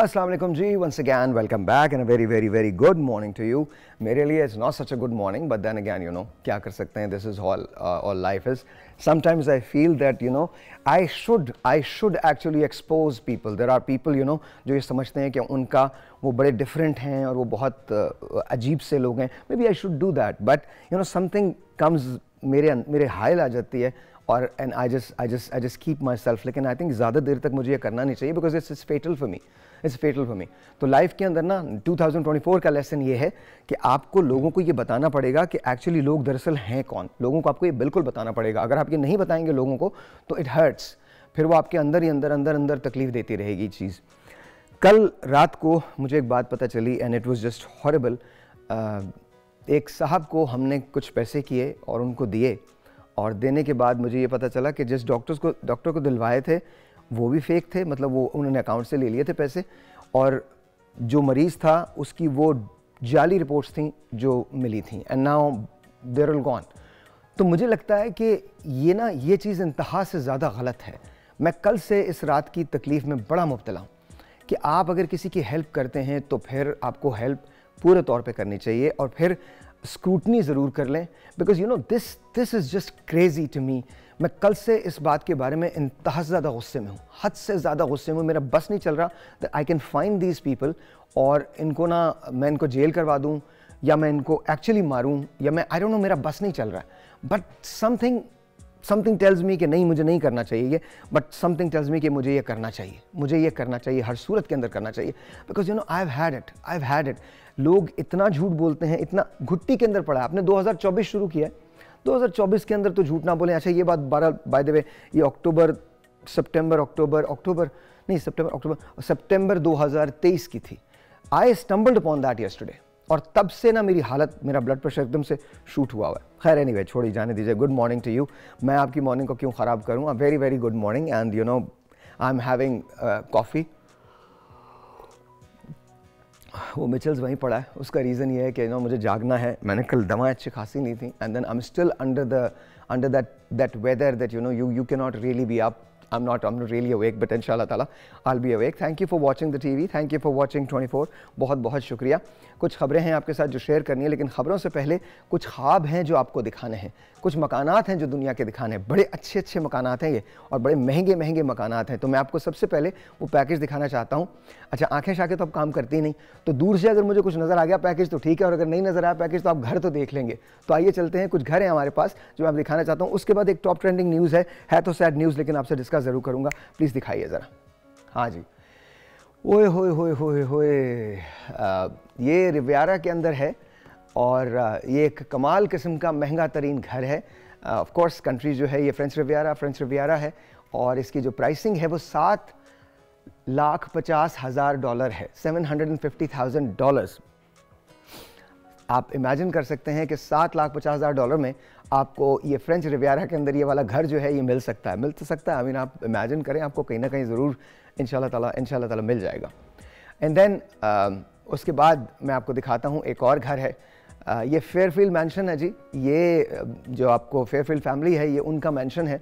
Aslam ji once again welcome back and a very very very good morning to you मेरे लिए is not such a good morning but then again you know क्या कर सकते हैं this is all all life is sometimes I feel that you know I should I should actually expose people there are people you know जो ये समझते हैं कि उनका वो बड़े डिफरेंट हैं और वो बहुत uh, अजीब से लोग हैं may be I should do that but you know something comes मेरे मेरे हाइल आ जाती है और and I just I just I just keep myself लेकिन आई थिंक ज़्यादा देर तक मुझे ये करना नहीं चाहिए because it's is fatal for me is fatal for me तो लाइफ के अंदर ना 2024 का लेसन ये है कि आपको लोगों को ये बताना पड़ेगा कि एक्चुअली लोग दरअसल हैं कौन लोगों को आपको ये बिल्कुल बताना पड़ेगा अगर आप ये नहीं बताएंगे लोगों को तो इट हर्ट्स फिर वो आपके अंदर ही अंदर अंदर अंदर तकलीफ देती रहेगी चीज़ कल रात को मुझे एक बात पता चली and it was just horrible एक साहब को हमने कुछ पैसे किए और उनको दिए और देने के बाद मुझे ये पता चला कि जिस डॉक्टर्स को डॉक्टर को दिलवाए थे वो भी फेक थे मतलब वो उन्होंने अकाउंट से ले लिए थे पैसे और जो मरीज़ था उसकी वो जाली रिपोर्ट्स थी जो मिली थी and now they're all gone तो मुझे लगता है कि ये ना ये चीज़ इंतहा से ज़्यादा गलत है मैं कल से इस रात की तकलीफ़ में बड़ा मुबतला हूँ कि आप अगर किसी की हेल्प करते हैं तो फिर आपको हेल्प पूरे तौर पे करनी चाहिए और फिर स्क्रूटनी ज़रूर कर लें because you know this this is just crazy to me मैं कल से इस बात के बारे में इंतहा ज़्यादा गुस्से में हूँ हद से ज़्यादा गुस्से में हूँ मेरा बस नहीं चल रहा that I can find these people और इनको ना मैं इनको जेल करवा दूँ या मैं इनको एक्चुअली मारूँ या मैं आई डोंट नो मेरा बस नहीं चल रहा है but something something tells me कि नहीं मुझे नहीं करना चाहिए ये बट समथिंग टेल्स मी कि मुझे ये करना चाहिए मुझे ये करना चाहिए हर सूरत के अंदर करना चाहिए because you know I have had it I have had it लोग इतना झूठ बोलते हैं इतना घुट्टी के अंदर पड़ा है आपने 2024 शुरू किया है 2024 के अंदर तो झूठ ना बोले अच्छा ये बात बारह बाय द वे ये अक्टूबर सितंबर अक्टूबर अक्टूबर नहीं सितंबर अक्टूबर सितंबर 2023 की थी I stumbled upon that yesterday और तब से ना मेरी हालत मेरा ब्लड प्रेशर एकदम से शूट हुआ हुआ है खैर एनी anyway, छोड़ी जाने दीजिए गुड मॉर्निंग टू यू मैं आपकी मॉर्निंग को क्यों ख़राब करूँ very very good morning and you know I am having coffee वो मिचल्स वहीं पड़ा है उसका रीज़न ये है कि नो मुझे जागना है मैंने कल दवाएँ अच्छी खासी नहीं थी and then I am still under the under that that weather that you know you you के not really be I am not I'm not really awake तला आल be awake thank you for watching the TV thank you for watching twenty four बहुत बहुत शुक्रिया कुछ खबरें हैं आपके साथ जो शेयर करनी है लेकिन खबरों से पहले कुछ ख्वाब हैं जो आपको दिखाने हैं कुछ मकानात हैं जो दुनिया के दिखाने हैं बड़े अच्छे अच्छे मकानात हैं ये और बड़े महंगे महंगे मकानात हैं तो मैं आपको सबसे पहले वो पैकेज दिखाना चाहता हूँ अच्छा आंखें शाखें तो आप काम करती नहीं तो दूर से अगर मुझे कुछ नज़र आ गया पैकेज तो ठीक है और अगर नहीं नज़र आया पैकेज तो आप घर तो देख लेंगे तो आइए चलते हैं कुछ घर हैं हमारे पास जो मैं दिखाना चाहता हूँ उसके बाद एक टॉप ट्रेंडिंग न्यूज़ है है तो सैड न्यूज़ लेकिन आपसे डिस्कस ज़रूर करूँगा प्लीज़ दिखाइए ज़रा हाँ जी ओए होए होए होए होए ये रिव्यारा के अंदर है और ये एक कमाल किस्म का महंगा तरीन घर है ऑफ कोर्स कंट्री जो है ये फ्रेंच रिवियारा फ्रेंच रिवियारा है और इसकी जो प्राइसिंग है वो सात लाख पचास हज़ार डॉलर है seven hundred and fifty thousand dollars आप इमेजिन कर सकते हैं कि सात लाख पचास हज़ार डॉलर में आपको ये फ्रेंच रिवियारा के अंदर ये वाला घर जो है ये मिल सकता है मिल तो सकता है आई मीन आप इमेजिन करें आपको कहीं ना कहीं ज़रूर इन ताला इन ताला मिल जाएगा एंड देन उसके बाद मैं आपको दिखाता हूँ एक और घर है ये फेयरफील्ड मैंशन है जी ये जो आपको फेयरफील्ड फैमिली है ये उनका मैंशन है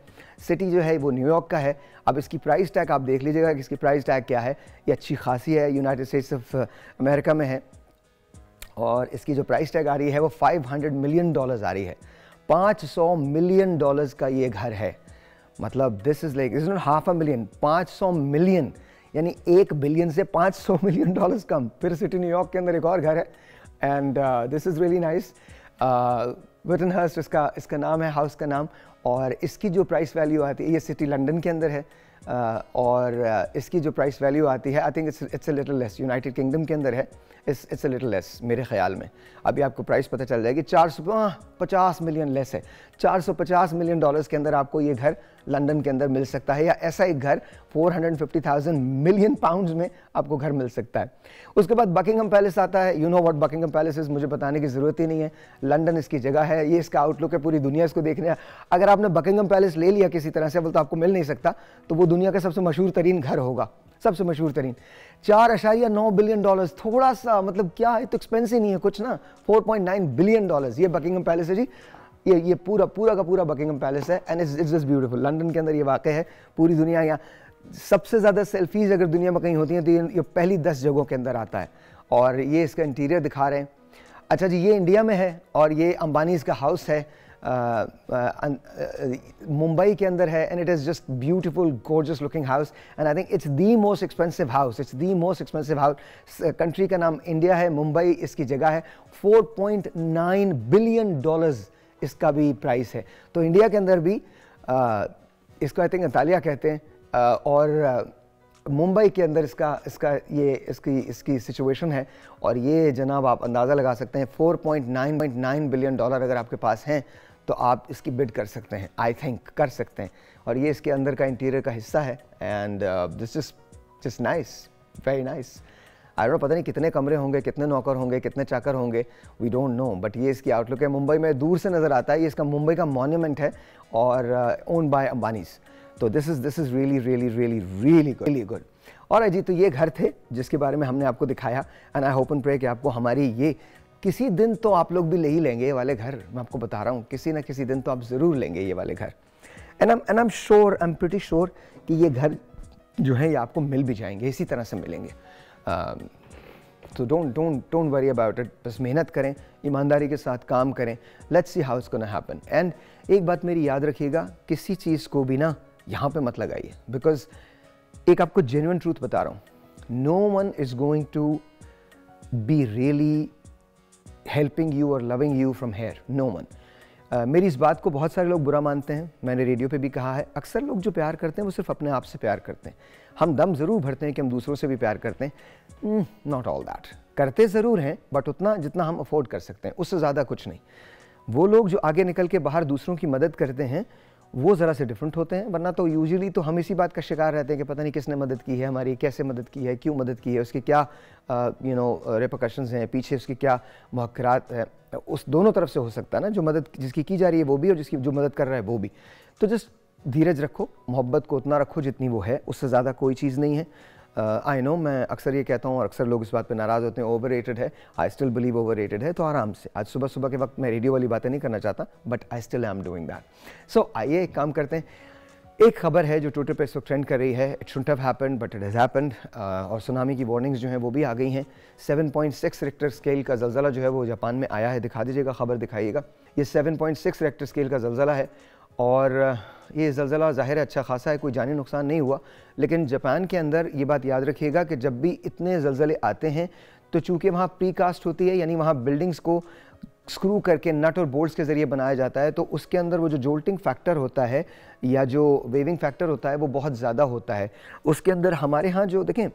सिटी जो है वो न्यूयॉर्क का है अब इसकी प्राइस टैग आप देख लीजिएगा कि इसकी प्राइस टैग क्या है ये अच्छी खासी है यूनाइटेड स्टेट्स ऑफ अमेरिका में है और इसकी जो प्राइस टैग आ रही है वो 500 मिलियन डॉलर्स आ रही है 500 मिलियन डॉलर्स का ये घर है मतलब this is like is not half a million 500 million यानी एक बिलियन से 500 मिलियन डॉलर्स कम फिर सिटी न्यूयॉर्क के अंदर एक और घर है and this is really nice what an house इसका इसका नाम है हाउस का नाम और इसकी जो प्राइस वैल्यू आती है ये सिटी लंदन के अंदर है uh, और uh, इसकी जो प्राइस वैल्यू आती है I think it's it's a little less United Kingdom के अंदर है इस इट्स लिटल लेस मेरे ख्याल में अभी आपको प्राइस पता चल जाएगी चार सौ हाँ, पचास मिलियन लेस है चार सौ पचास मिलियन डॉलर्स के अंदर आपको ये घर लंदन के अंदर मिल सकता है या ऐसा एक घर four hundred fifty thousand million pounds में आपको घर मिल सकता है उसके बाद बकिंगम पैलेस आता है you know what Buckingham Palace मुझे बताने की ज़रूरत ही नहीं है लंदन इसकी जगह है ये इसका आउटलुक है पूरी दुनिया इसको देखने अगर आपने बकिंगम पैलेस ले लिया किसी तरह से बोल तो आपको मिल नहीं सकता तो वो दुनिया का सबसे मशहूर तरीन घर होगा सबसे मशहूर तरीन चार अशारिया नौ बिलियन डॉलर्स थोड़ा सा मतलब क्या है तो एक्सपेंसिव नहीं है कुछ ना 4.9 बिलियन डॉलर्स ये बकिंगम पैलेस है जी ये ये पूरा पूरा का पूरा बकिंगम पैलेस है and it's it's just beautiful London के अंदर ये वाक़ है पूरी दुनिया यहाँ सबसे ज़्यादा सेल्फीज अगर दुनिया में कहीं होती हैं तो ये, ये पहली दस जगहों के अंदर आता है और ये इसका इंटीरियर दिखा रहे हैं अच्छा जी ये इंडिया में है और ये अंबानीज़ का हाउस है मुंबई uh, uh, uh, के अंदर है and it is just beautiful gorgeous looking house and I think it's the most expensive house it's the most expensive house country का नाम इंडिया है मुंबई इसकी जगह है 4.9 बिलियन डॉलर्स इसका भी प्राइस है तो इंडिया के अंदर भी uh, इसको आई थिंक अतालिया कहते हैं uh, और मुंबई के अंदर इसका इसका ये इसकी इसकी सिचुएशन है और ये जनाब आप अंदाज़ा लगा सकते हैं 4.9.9 बिलियन डॉलर अगर आपके पास हैं तो आप इसकी बिड कर सकते हैं आई थिंक कर सकते हैं और ये इसके अंदर का इंटीरियर का हिस्सा है and this is just nice very nice I don't पता नहीं कितने कमरे होंगे कितने नौकर होंगे कितने चाकर होंगे वी डोंट नो बट ये इसकी आउटलुक है मुंबई में दूर से नज़र आता है ये इसका मुंबई का मोन्यूमेंट है और ओन बाय अंबानीज तो this is this is really really really really good really good और अजी तो ये घर थे जिसके बारे में हमने आपको दिखाया and I hope and pray कि आपको हमारी ये किसी दिन तो आप लोग भी ले ही लेंगे ये वाले घर मैं आपको बता रहा हूँ किसी ना किसी दिन तो आप ज़रूर लेंगे ये वाले घर and and I am sure I am pretty sure कि ये घर जो है ये आपको मिल भी जाएंगे इसी तरह से मिलेंगे um, तो don't don't don't worry about it बस मेहनत करें ईमानदारी के साथ काम करें let's see how it's gonna happen and एक बात मेरी याद रखिएगा किसी चीज़ को भी ना यहाँ पे मत लगाइए बिकॉज एक आपको जेन्यून ट्रूथ बता रहा हूँ no one is going to be really helping you और loving you from here no one मेरी इस बात को बहुत सारे लोग बुरा मानते हैं मैंने रेडियो पे भी कहा है अक्सर लोग जो प्यार करते हैं वो सिर्फ अपने आप से प्यार करते हैं हम दम ज़रूर भरते हैं कि हम दूसरों से भी प्यार करते हैं नॉट ऑल दैट करते ज़रूर हैं बट उतना जितना हम अफोर्ड कर सकते हैं उससे ज़्यादा कुछ नहीं वो लोग जो आगे निकल के बाहर दूसरों की मदद करते हैं वो ज़रा से डिफरेंट होते हैं वरना तो यूजुअली तो हम इसी बात का शिकार रहते हैं कि पता नहीं किसने मदद की है हमारी कैसे मदद की है क्यों मदद की है उसके क्या यू नो रेपोकशन हैं पीछे उसके क्या महकरात है उस दोनों तरफ से हो सकता है ना जो मदद जिसकी की जा रही है वो भी और जिसकी जो मदद कर रहा है वो भी तो जस्ट धीरज रखो मोहब्बत को उतना रखो जितनी वो है उससे ज़्यादा कोई चीज़ नहीं है आई uh, नो मैं अक्सर ये कहता हूँ और अक्सर लोग इस बात पे नाराज़ होते हैं ओवर है आई स्टिल बिलीव ओवर है तो आराम से आज सुबह सुबह के वक्त मैं रेडियो वाली बातें नहीं करना चाहता but I still I am doing that so आइए एक काम करते हैं एक खबर है जो ट्विटर पे इस वक्त ट्रेंड कर रही है it should have happen but it has happen और सुनामी की वार्निंग्स जो हैं वो भी आ गई हैं 7.6 रेक्टर स्केल का जलजला जो है वो जापान में आया है दिखा दीजिएगा खबर दिखाइएगा ये 7.6 रेक्टर स्केल का जलजला है और ये जलजिला ज़ाहिर अच्छा खासा है कोई जानी नुकसान नहीं हुआ लेकिन जापान के अंदर ये बात याद रखिएगा कि जब भी इतने जल्जले आते हैं तो चूंकि वहाँ प्री कास्ट होती है यानी वहाँ बिल्डिंग्स को स्क्रू करके नट और बोल्ट्स के ज़रिए बनाया जाता है तो उसके अंदर वो जो जोल्टिंग फैक्टर होता है या जो वेविंग फैक्टर होता है वो बहुत ज़्यादा होता है उसके अंदर हमारे यहाँ जो देखें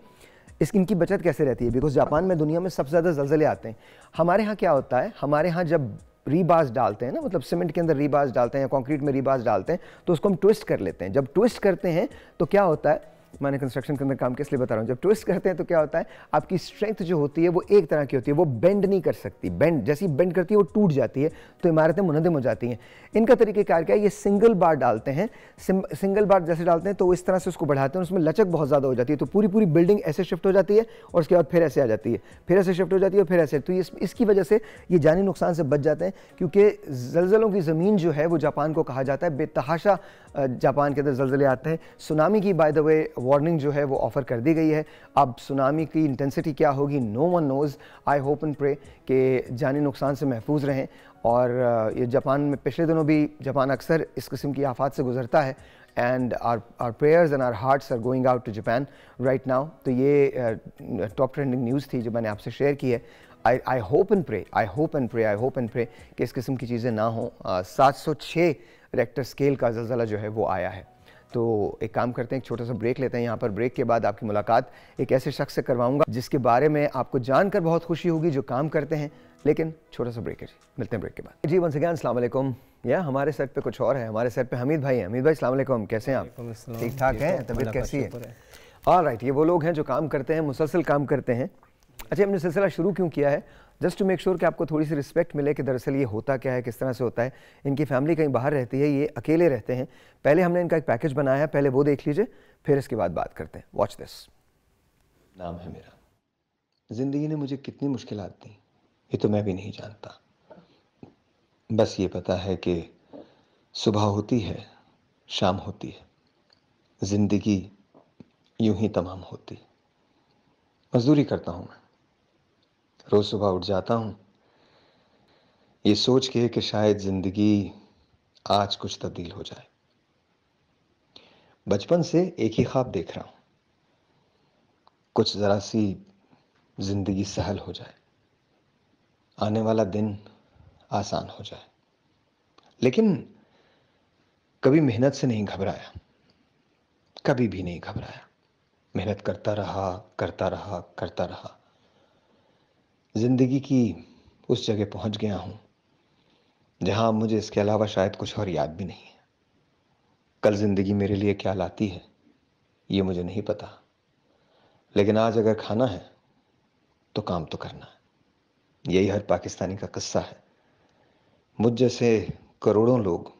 इस इनकी बचत कैसे रहती है बिकॉज जापान में दुनिया में सबसे ज़्यादा जल्जले आते हैं हमारे यहाँ क्या होता है हमारे यहाँ जब रीबास डालते हैं ना मतलब सीमेंट के अंदर रीबास डालते हैं या कॉन्क्रीट में रीबास डालते हैं तो उसको हम ट्विस्ट कर लेते हैं जब ट्विस्ट करते हैं तो क्या होता है मैंने कंस्ट्रक्शन के अंदर काम के इसलिए बता रहा हूँ जब ट्विस्ट करते हैं तो क्या होता है आपकी स्ट्रेंथ जो होती है वो एक तरह की होती है वो बेंड नहीं कर सकती बेंड जैसी बेंड करती है वो टूट जाती है तो इमारतें मुनदम हो जाती हैं इनका कार क्या है ये सिंगल बार डालते हैं सिंगल बार जैसे डालते हैं तो इस तरह से उसको बढ़ाते हैं उसमें लचक बहुत ज़्यादा हो जाती है तो पूरी पूरी बिल्डिंग ऐसे शिफ्ट हो जाती है और उसके बाद फिर ऐसे आ जाती है फिर ऐसे शिफ्ट हो जाती है फिर ऐसे तो इसकी वजह से ये जानी नुकसान से बच जाते हैं क्योंकि जलजलों की ज़मीन जो है वो जापान को कहा जाता है बेतहाशा जापान के अंदर जल्जले आते हैं सुनामी की बाय द वे वार्निंग जो है वो ऑफ़र कर दी गई है अब सुनामी की इंटेंसिटी क्या होगी no one knows I hope and pray कि जानी नुकसान से महफूज रहें और ये जापान में पिछले दिनों भी जापान अक्सर इस किस्म की आफात से गुजरता है and our our prayers and our hearts are going out to Japan right now तो ये टॉप ट्रेंडिंग न्यूज़ थी जो मैंने आपसे शेयर की है I I hope and pray I hope and pray I hope and pray कि इस किस्म की चीज़ें ना हों सात सौ छः रेक्टर स्केल का जलजिला जो है वो आया है तो एक काम करते हैं एक छोटा सा ब्रेक लेते हैं यहाँ पर ब्रेक के बाद आपकी मुलाकात एक ऐसे शख्स से करवाऊंगा जिसके बारे में आपको जानकर बहुत खुशी होगी जो काम करते हैं लेकिन छोटा सा ब्रेक है जी मिलते हैं ब्रेक के बाद जी वंस अगेन अस्सलाम वालेकुम या हमारे सेट पे कुछ और है हमारे सेट पे हमीद भाई हैं हमीद भाई अस्सलाम कैसे हैं आप ठीक ठाक हैं तो तबीयत कैसी है और राइट ये वो लोग हैं जो काम करते हैं मुसलसल काम करते हैं अच्छा हमने सिलसिला शुरू क्यों किया है जस्ट टू मेक श्योर कि आपको थोड़ी सी रिस्पेक्ट मिले कि दरअसल ये होता क्या है किस तरह से होता है इनकी फैमिली कहीं बाहर रहती है ये अकेले रहते हैं पहले हमने इनका एक पैकेज बनाया है पहले वो देख लीजिए फिर इसके बाद बात करते हैं वॉच दिस नाम है मेरा ज़िंदगी ने मुझे कितनी मुश्किल दी ये तो मैं भी नहीं जानता बस ये पता है कि सुबह होती है शाम होती है ज़िंदगी यूं ही तमाम होती मज़दूरी करता हूँ मैं रोज़ सुबह उठ जाता हूँ ये सोच के कि शायद ज़िंदगी आज कुछ तब्दील हो जाए बचपन से एक ही ख्वाब देख रहा हूं कुछ ज़रा सी ज़िंदगी सहल हो जाए आने वाला दिन आसान हो जाए लेकिन कभी मेहनत से नहीं घबराया कभी भी नहीं घबराया मेहनत करता रहा करता रहा करता रहा ज़िंदगी की उस जगह पहुंच गया हूं जहां मुझे इसके अलावा शायद कुछ और याद भी नहीं है कल ज़िंदगी मेरे लिए क्या लाती है ये मुझे नहीं पता लेकिन आज अगर खाना है तो काम तो करना है यही हर पाकिस्तानी का किस्सा है मुझ जैसे करोड़ों लोग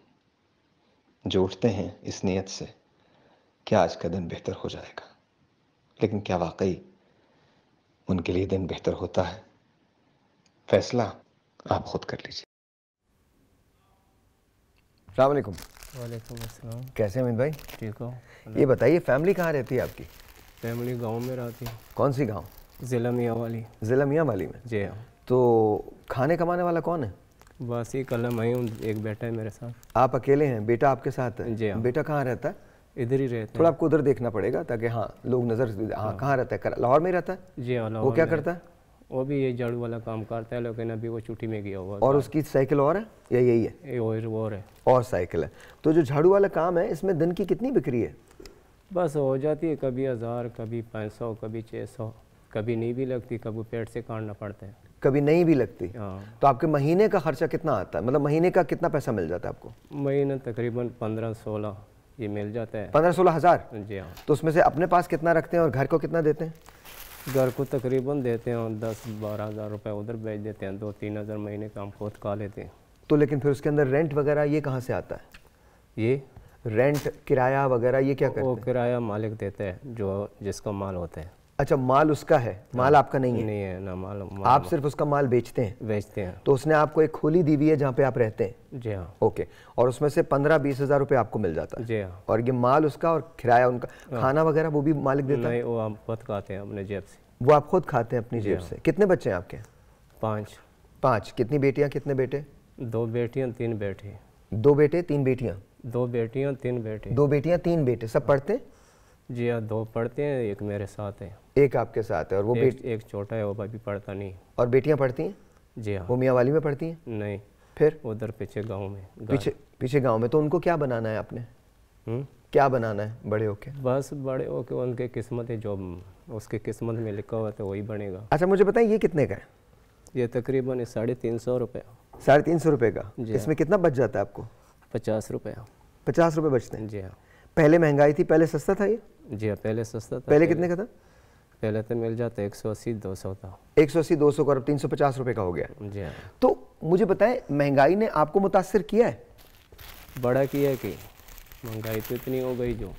जो उठते हैं इस नीयत से कि आज का दिन बेहतर हो जाएगा लेकिन क्या वाकई उनके लिए दिन बेहतर होता है फैसला आप खुद कर लीजिए वालेकुम अस्सलाम कैसे अमित भाई ठीक हो ये बताइए फैमिली कहाँ रहती है आपकी फैमिली गांव में रहती है कौन सी गांव ज़िला मियाँ वाली ज़िला मियाँ वाली में जी हाँ तो खाने कमाने वाला कौन है बस ये कलम आई हूँ एक बेटा है मेरे साथ आप अकेले हैं बेटा आपके साथ है जी हाँ बेटा कहाँ रहता है इधर ही रहता है थोड़ा आपको उधर देखना पड़ेगा ताकि हाँ लोग नज़र हाँ, हाँ कहाँ रहता है लाहौर में रहता है जी हाँ वो क्या करता है वो भी ये झाड़ू वाला काम करता है लेकिन अभी वो छुट्टी में गया हुआ और उसकी साइकिल और है या यही है और और है और साइकिल है तो जो झाड़ू वाला काम है इसमें दिन की कितनी बिक्री है बस हो जाती है कभी हज़ार कभी पाँच सौ कभी छः सौ कभी नहीं भी लगती कभी पेड़ से काटना पड़ता है कभी नहीं भी लगती हाँ। तो आपके महीने का खर्चा कितना आता है मतलब महीने का कितना पैसा मिल जाता है आपको महीने तकरीबन पंद्रह सोलह ये मिल जाता है पंद्रह सोलह हज़ार जी हाँ तो उसमें से अपने पास कितना रखते हैं और घर को कितना देते हैं घर को तकरीबन देते हैं दस बारह हज़ार रुपये उधर भेज देते हैं दो तीन हज़ार महीने का हम खुद खा लेते हैं तो लेकिन फिर उसके अंदर रेंट वगैरह ये कहाँ से आता है ये रेंट किराया वगैरह ये क्या करते वो किराया मालिक देता है जो जिसका माल होता है अच्छा माल उसका है हाँ। माल आपका नहीं है नहीं है ना माल, माल आप सिर्फ उसका माल बेचते हैं बेचते हैं तो उसने आपको एक खोली दी हुई है जहाँ पे आप रहते हैं जी हाँ ओके और उसमें से पंद्रह बीस हजार रुपये आपको मिल जाता है जी हाँ और ये माल उसका और किराया उनका हाँ। खाना वगैरह वो भी मालिक देता है वो आप खुद खाते हैं अपने जेब से वो आप खुद खाते हैं अपनी जेब हाँ। से कितने बच्चे हैं आपके पाँच पाँच कितनी बेटियाँ कितने बेटे दो बेटियाँ तीन बेटे दो बेटे तीन बेटियाँ दो बेटियाँ तीन बेटे दो बेटियाँ तीन बेटे सब पढ़ते जी हाँ दो पढ़ते हैं एक मेरे साथ हैं एक आपके साथ है और वो एक, एक छोटा है वो अभी पढ़ता नहीं और बेटियाँ पढ़ती हैं जी हाँ वो मियाँ वाली में पढ़ती हैं नहीं फिर उधर पीछे गाँव में पीछे पीछे गाँव में तो उनको क्या बनाना है आपने हम्म? क्या बनाना है बड़े होके बस बड़े होके उनके किस्मत है जो उसके किस्मत में लिखा हुआ था तो वही बनेगा अच्छा मुझे बताएं ये कितने का है ये तकरीबन साढ़े तीन सौ रुपये साढ़े तीन सौ रुपये का हाँ। इसमें कितना बच जाता है आपको पचास रुपया पचास रुपये बचते हैं जी हाँ पहले महंगाई थी पहले सस्ता था ये जी हाँ पहले सस्ता था पहले कितने का था वेतन तो मिल जाते है एक सौ अस्सी दो सौ का एक सौ अस्सी दो सौ का तीन सौ पचास रुपये का हो गया जी हाँ तो मुझे बताएं महंगाई ने आपको मुतासर किया है बड़ा किया है कि महंगाई तो इतनी हो गई जो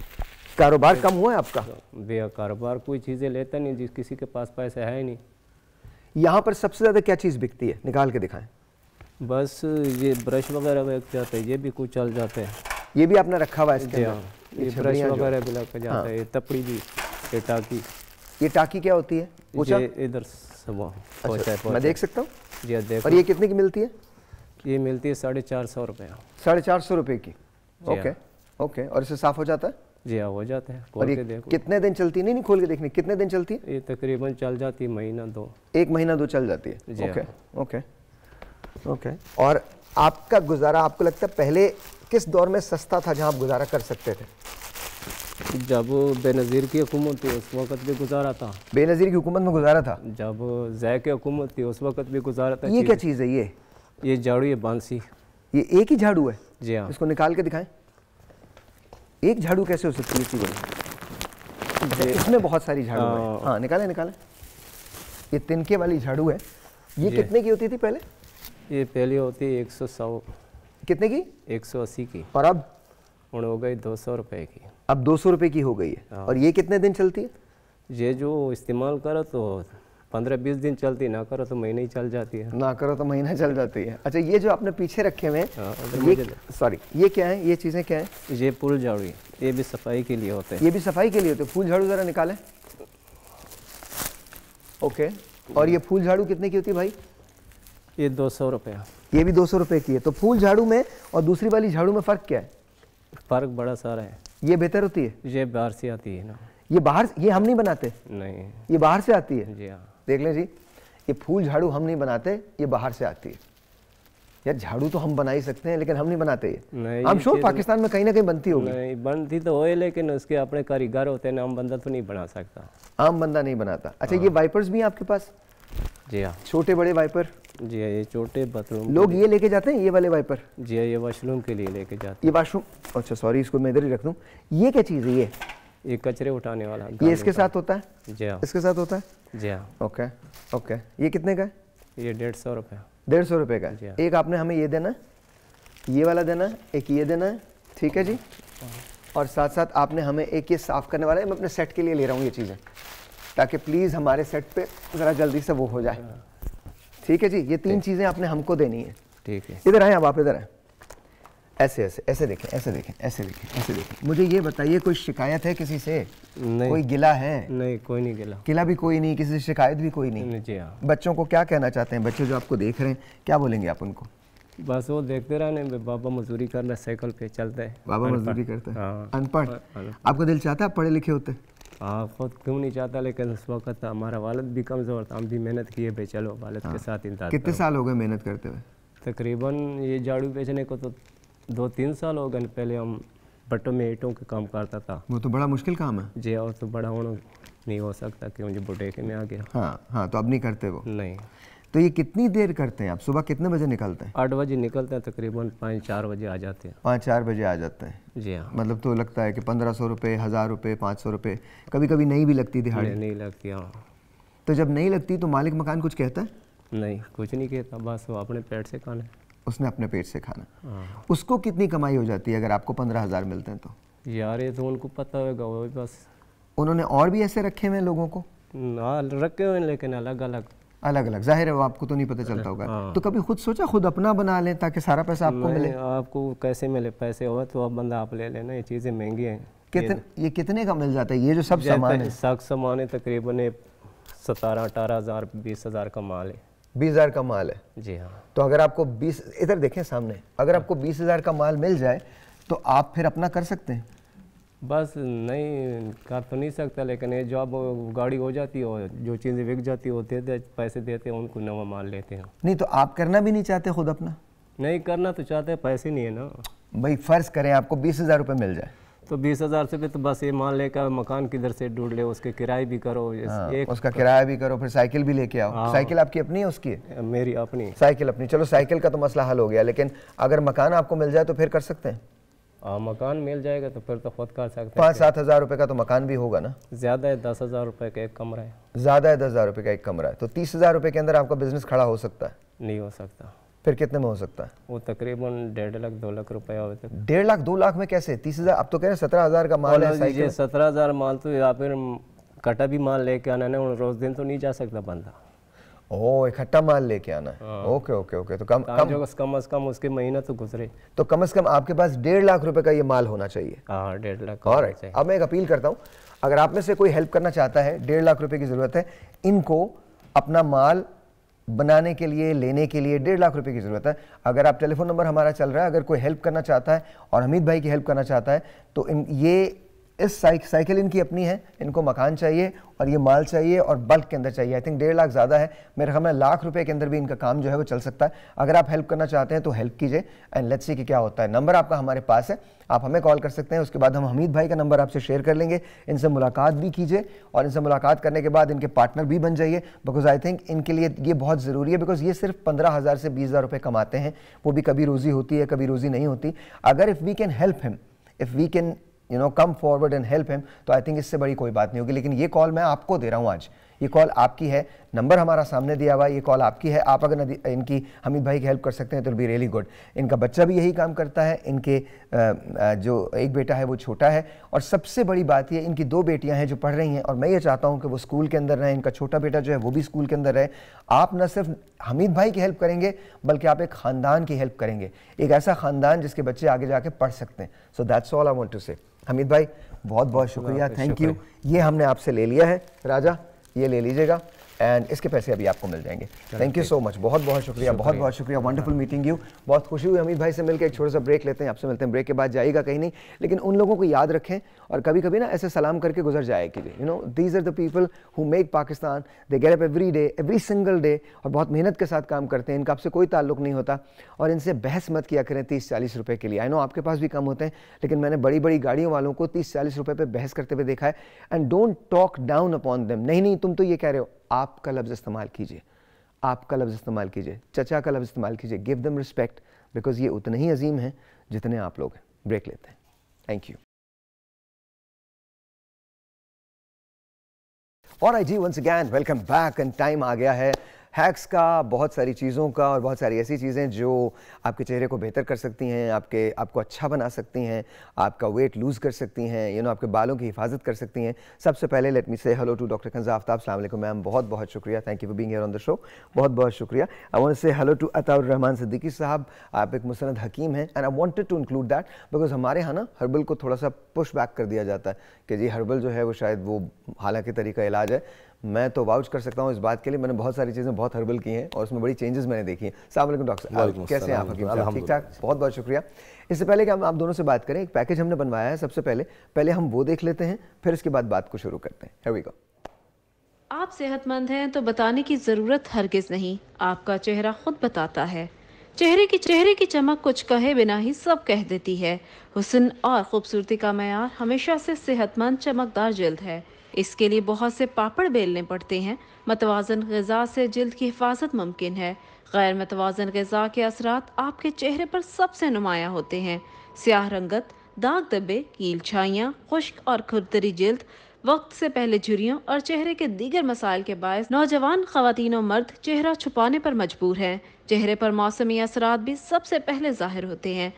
कारोबार कम हुआ है आपका भैया कारोबार कोई चीज़ें लेता नहीं जिस किसी के पास पैसे है नहीं यहाँ पर सबसे ज़्यादा क्या चीज़ बिकती है निकाल के दिखाएं बस ये ब्रश वगैरह बिक जाते हैं ये भी कुछ चल जाते हैं ये भी आपने रखा हुआ है इसके हाँ, ये ब्रश वगैरह भी लग जाता है हाँ। ये तपड़ी भी टाकी ये टाकी क्या होती है इधर अच्छा, मैं देख सकता हूँ ये कितने की मिलती है ये मिलती है साढ़े चार सौ रुपये साढ़े चार सौ रुपये की ओके हाँ। ओके और इसे साफ हो जाता है जी हाँ हो जाते हैं और ये देखो कितने दिन चलती है नहीं नहीं खोल के देखने कितने दिन चलती है ये तकरीबन चल जाती है महीना दो एक महीना दो चल जाती है जी ओके हाँ। ओके ओके और आपका गुजारा आपको लगता है पहले किस दौर में सस्ता था जहाँ आप गुजारा कर सकते थे जब बेनज़ीर की हुकूमत थी उस वक्त भी गुजारा था बेनज़ीर की हुकूमत में गुजारा था जब जय की हुकूमत थी उस वक्त भी गुजारा था ये क्या चीज़ है ये ये झाड़ू ये बांसी ये एक ही झाड़ू है जी हाँ इसको निकाल के दिखाएं एक झाड़ू कैसे हो सकती है चीज़ें इसमें बहुत सारी झाड़ू है हाँ।, हाँ निकालें निकालें ये तिनके वाली झाड़ू है ये कितने की होती थी पहले ये पहले होती है एक सौ कितने की एक सौ अस्सी की और अब हो गई दो सौ रुपये की अब दो सौ रुपये की हो गई है हाँ। और ये कितने दिन चलती है ये जो इस्तेमाल करो तो पंद्रह बीस दिन चलती ना करो तो महीने ही चल जाती है ना करो तो महीना चल जाती है अच्छा ये जो आपने पीछे रखे हुए हाँ, सॉरी ये क्या है ये चीज़ें क्या है ये फूल झाड़ू ये भी सफाई के लिए होते हैं ये भी सफाई के लिए होते हैं फूल झाड़ू ज़रा निकालें ओके और ये फूल झाड़ू कितने की होती है भाई ये दो सौ रुपये ये भी दो सौ रुपये की है तो फूल झाड़ू में और दूसरी वाली झाड़ू में फ़र्क क्या है फ़र्क बड़ा सारा है ये बेहतर होती है ये बाहर से आती है ना ये बाहर ये हम नहीं बनाते नहीं ये बाहर से आती है जी हाँ देख लें जी ये फूल झाड़ू हम नहीं बनाते ये बाहर से आती है यार झाड़ू तो हम बना ही सकते हैं लेकिन हम नहीं बनाते ये हम शोर तो- पाकिस्तान में कहीं ना कहीं बनती होगी नहीं बनती तो होए लेकिन उसके अपने कारीगर होते हैं आम बंदा तो नहीं बना सकता आम बंदा नहीं बनाता अच्छा ये वाइपर्स हाँ। भी हैं आपके पास जी हाँ छोटे बड़े वाइपर जी हाँ ये छोटे बाथरूम लोग ये लेके जाते हैं ये वाले वाइपर जी हाँ ये वाशरूम के लिए लेके जाते हैं ये वाशरूम अच्छा सॉरी इसको मैं इधर ही रख दूँ ये क्या चीज़ है ये ये कचरे उठाने वाला ये इसके साथ होता है जी हाँ इसके साथ होता है जी हाँ ओके ओके ये कितने का है ये डेढ़ सौ रुपये डेढ़ सौ रुपये का हाँ। एक आपने हमें ये देना ये वाला देना एक ये देना है ठीक है जी और साथ साथ आपने हमें एक ये साफ़ करने वाला है मैं अपने सेट के लिए ले रहा हूँ ये चीज़ें ताकि प्लीज़ हमारे सेट पे ज़रा जल्दी से वो हो जाए हाँ। ठीक है जी ये तीन चीजें आपने हमको देनी है ठीक है इधर आए अब आप इधर आए ऐसे ऐसे ऐसे देखें ऐसे देखें ऐसे देखें ऐसे देखें मुझे ये बताइए कोई शिकायत है किसी से नहीं कोई गिला है नहीं कोई नहीं गिला गिला भी कोई नहीं किसी से शिकायत भी कोई नहीं जी हाँ बच्चों को क्या कहना चाहते हैं बच्चे जो आपको देख रहे हैं क्या बोलेंगे आप उनको बस वो देखते रहने बाबा मजदूरी कर रहे साइकिल पे चलता है बाबा मजदूरी करता है हाँ। अनपढ़ हाँ। आपका दिल चाहता है पढ़े लिखे होते हाँ ख़ुद क्यों नहीं चाहता लेकिन उस वक्त हमारा वालद भी कमज़ोर था हम भी मेहनत किए भाई चलो वालद हाँ। के साथ इंतजार कितने साल हो गए मेहनत करते हुए तकरीबन ये झाड़ू बेचने को तो दो तीन साल हो गए पहले हम बटों में ईटों के काम करता था वो तो बड़ा मुश्किल काम है जी और तो बड़ा होना नहीं हो सकता क्योंकि मुझे बुटेके में आ गया हाँ हाँ तो अब नहीं करते वो नहीं तो ये कितनी देर करते हैं आप सुबह कितने बजे निकलते हैं आठ बजे निकलते हैं तकरीबन पाँच चार बजे आ जाते हैं पाँच चार बजे आ जाते हैं जी हाँ मतलब तो लगता है कि पंद्रह सौ रुपये हज़ार रुपये पाँच सौ रुपये कभी कभी नहीं भी लगती दिहाड़ी नहीं लगती हाँ तो जब नहीं लगती तो मालिक मकान कुछ कहता है नहीं कुछ नहीं कहता बस वो अपने पेट से खाना उसने अपने पेट से खाना हाँ। उसको कितनी कमाई हो जाती है अगर आपको पंद्रह हज़ार मिलते हैं तो यार ये तो उनको पता होगा वो बस उन्होंने और भी ऐसे रखे हुए हैं लोगों को रखे हुए हैं लेकिन अलग अलग अलग अलग जाहिर है वो आपको तो नहीं पता चलता होगा हाँ। तो कभी खुद सोचा खुद अपना बना लें ताकि सारा पैसा आपको मिले आपको कैसे मिले पैसे हो तो आप बंदा आप ले लेना ये चीज़ें महंगी हैं कितने ये कितने का मिल जाता है ये जो सब सामान है सब सामान है तकरीबन सतारह अठारह हज़ार बीस हज़ार का माल है बीस हज़ार का माल है जी हाँ तो अगर आपको बीस इधर देखें सामने अगर हाँ। आपको बीस हज़ार का माल मिल जाए तो आप फिर अपना कर सकते हैं बस नहीं कर तो नहीं सकता लेकिन ये जॉब गाड़ी हो जाती हो जो चीज़ें बिक जाती दे, दे पैसे देते हैं उनको नवा माल लेते हैं नहीं तो आप करना भी नहीं चाहते खुद अपना नहीं करना तो चाहते पैसे नहीं है ना भाई फ़र्ज़ करें आपको बीस हज़ार रुपये मिल जाए तो बीस हज़ार से भी तो बस ये माल ले मकान किधर से ढूंढ ले उसके किराए भी करो हाँ, एक उसका किराया भी करो फिर साइकिल भी लेके आओ हाँ, साइकिल आपकी अपनी है उसकी मेरी अपनी साइकिल अपनी चलो साइकिल का तो मसला हल हो गया लेकिन अगर मकान आपको मिल जाए तो फिर कर सकते हैं हाँ मकान मिल जाएगा तो फिर तो खुद कर सकते पाँच सात हज़ार रुपये का तो मकान भी होगा ना ज़्यादा है दस हज़ार रुपये का एक कमरा है ज़्यादा है दस हज़ार रुपये का एक कमरा है तो तीस हज़ार रुपये के अंदर आपका बिजनेस खड़ा हो सकता है नहीं हो सकता फिर कितने में हो सकता है वो तकरीबन डेढ़ लाख दो लाख रुपया डेढ़ लाख दो लाख में कैसे तीस हज़ार आप तो कह रहे हैं सत्रह हज़ार का माल है सत्रह हज़ार माल तो या फिर कटा भी माल लेके आना है रोज़ दिन तो नहीं जा सकता बंदा ओ इकट्ठा माल लेके आना है हाँ। ओके ओके ओके तो कम कम कम अज कम उसके महीना तो गुजरे तो कम अज कम आपके पास डेढ़ लाख रुपए का ये माल होना चाहिए हाँ, हाँ, डेढ़ लाख और अब मैं एक अपील करता हूँ अगर आप में से कोई हेल्प करना चाहता है डेढ़ लाख रुपए की ज़रूरत है इनको अपना माल बनाने के लिए लेने के लिए डेढ़ लाख रुपए की ज़रूरत है अगर आप टेलीफोन नंबर हमारा चल रहा है अगर कोई हेल्प करना चाहता है और हमीद भाई की हेल्प करना चाहता है तो ये इस साइक, साइकिल इनकी अपनी है इनको मकान चाहिए और ये माल चाहिए और बल्क के अंदर चाहिए आई थिंक डेढ़ लाख ज़्यादा है मेरे ख्याल में लाख रुपए के अंदर भी इनका काम जो है वो चल सकता है अगर आप हेल्प करना चाहते हैं तो हेल्प कीजिए एंड लेट्स सी कि क्या होता है नंबर आपका हमारे पास है आप हमें कॉल कर सकते हैं उसके बाद हम हमीद भाई का नंबर आपसे शेयर कर लेंगे इनसे मुलाकात भी कीजिए और इनसे मुलाकात करने के बाद इनके पार्टनर भी बन जाइए बिकॉज आई थिंक इनके लिए ये बहुत ज़रूरी है बिकॉज ये सिर्फ पंद्रह हज़ार से बीस हज़ार रुपये कमाते हैं वो भी कभी रोज़ी होती है कभी रोज़ी नहीं होती अगर if we can help him if we can you know come forward and help him तो आई थिंक इससे बड़ी कोई बात नहीं होगी लेकिन ये कॉल मैं आपको दे रहा हूँ आज ये कॉल आपकी है नंबर हमारा सामने दिया हुआ है ये कॉल आपकी है आप अगर इनकी हमीद भाई की हेल्प कर सकते हैं तो बी रियली गुड इनका बच्चा भी यही काम करता है इनके जो एक बेटा है वो छोटा है और सबसे बड़ी बात ये इनकी दो बेटियां हैं जो पढ़ रही हैं और मैं ये चाहता हूँ कि वो स्कूल के अंदर रहें इनका छोटा बेटा जो है वो भी स्कूल के अंदर रहे आप न सिर्फ हमीद भाई की हेल्प करेंगे बल्कि आप एक ख़ानदान की हेल्प करेंगे एक ऐसा ख़ानदान जिसके बच्चे आगे जाके पढ़ सकते हैं so that's all I want to say Hamid भाई बहुत बहुत शुक्रिया थैंक यू ये हमने आपसे ले लिया है राजा ये ले लीजिएगा एंड इसके पैसे अभी आपको मिल जाएंगे थैंक यू सो मच बहुत बहुत शुक्रिया बहुत बहुत शुक्रिया वंडरफुल मीटिंग यू बहुत खुशी हुई अमित भाई से मिलकर एक छोटा सा ब्रेक लेते हैं आपसे मिलते हैं ब्रेक के बाद जाएगा कहीं नहीं लेकिन उन लोगों को याद रखें और कभी कभी ना ऐसे सलाम करके गुजर जाए कि you know these are the people who make Pakistan they get up every day every single day और बहुत मेहनत के साथ काम करते हैं इनका आपसे कोई ताल्लुक नहीं होता और इनसे बहस मत किया करें तीस चालीस रुपये के लिए आई नो आपके पास भी कम होते हैं लेकिन मैंने बड़ी बड़ी गाड़ियों वालों को तीस चालीस रुपये पर बहस करते हुए देखा है and don't talk down upon them नहीं नहीं तुम तो ये कह रहे हो आप का लफ्ज़ इस्तेमाल कीजिए आपका लफ्ज़ इस्तेमाल कीजिए चचा का लफ्ज़ इस्तेमाल कीजिए गिव दम रिस्पेक्ट बिकॉज ये उतने ही अजीम हैं जितने आप लोग हैं ब्रेक लेते हैं थैंक यू और आई जी once again welcome back and time आ गया है हैक्स का बहुत सारी चीज़ों का और बहुत सारी ऐसी चीज़ें जो आपके चेहरे को बेहतर कर सकती हैं आपके आपको अच्छा बना सकती हैं आपका वेट लूज़ कर सकती हैं यू नो आपके बालों की हिफाजत कर सकती हैं सबसे पहले let me say hello to doctor Khanja Aftab सलाम मैम बहुत बहुत शुक्रिया thank you for being here on the show बहुत बहुत शुक्रिया I want say hello to Ataur Rahman Siddiqui साहब आप एक मुसंद हकीम हैं and I wanted to include that because हमारे यहाँ ना हर्बल को थोड़ा सा पुश बैक कर दिया जाता है कि जी हर्बल जो है वो शायद वो हालांकि तरीका इलाज है मैं तो वाउच कर सकता हूँ इस बात के लिए मैंने बहुत सारी चीज़ें बहुत हर्बल की हैं और उसमें बड़ी चेंजेस मैंने देखी हैं सलाम डॉक्टर साहब कैसे हैं आप हकीम साहब ठीक ठाक बहुत बहुत शुक्रिया इससे पहले कि हम आप दोनों से बात करें एक पैकेज हमने बनवाया है सबसे पहले पहले हम वो देख लेते हैं फिर इसके बाद बात को शुरू करते हैं हैवी आप सेहतमंद हैं तो बताने की ज़रूरत हरगिज़ नहीं आपका चेहरा खुद बताता है चेहरे की चेहरे की चमक कुछ कहे बिना ही सब कह देती है हुसन और खूबसूरती का मैार हमेशा से सेहतमंद चमकदार जल्द है इसके लिए बहुत से पापड़ बेलने पड़ते हैं मतवाजन गज़ा से जल्द की हिफाजत मुमकिन है गैर मतवाजन गज़ा के असरात आपके चेहरे पर सबसे नुमाया होते हैं स्याह रंगत दाग दबे कील छाइयाँ खुश्क और खुरदरी जल्द वक्त से पहले झुरियों और चेहरे के दीगर मसाइल के बायस नौजवान खातन और मर्द चेहरा छुपाने पर मजबूर हैं चेहरे पर मौसमी असरात भी सबसे पहले जाहिर होते हैं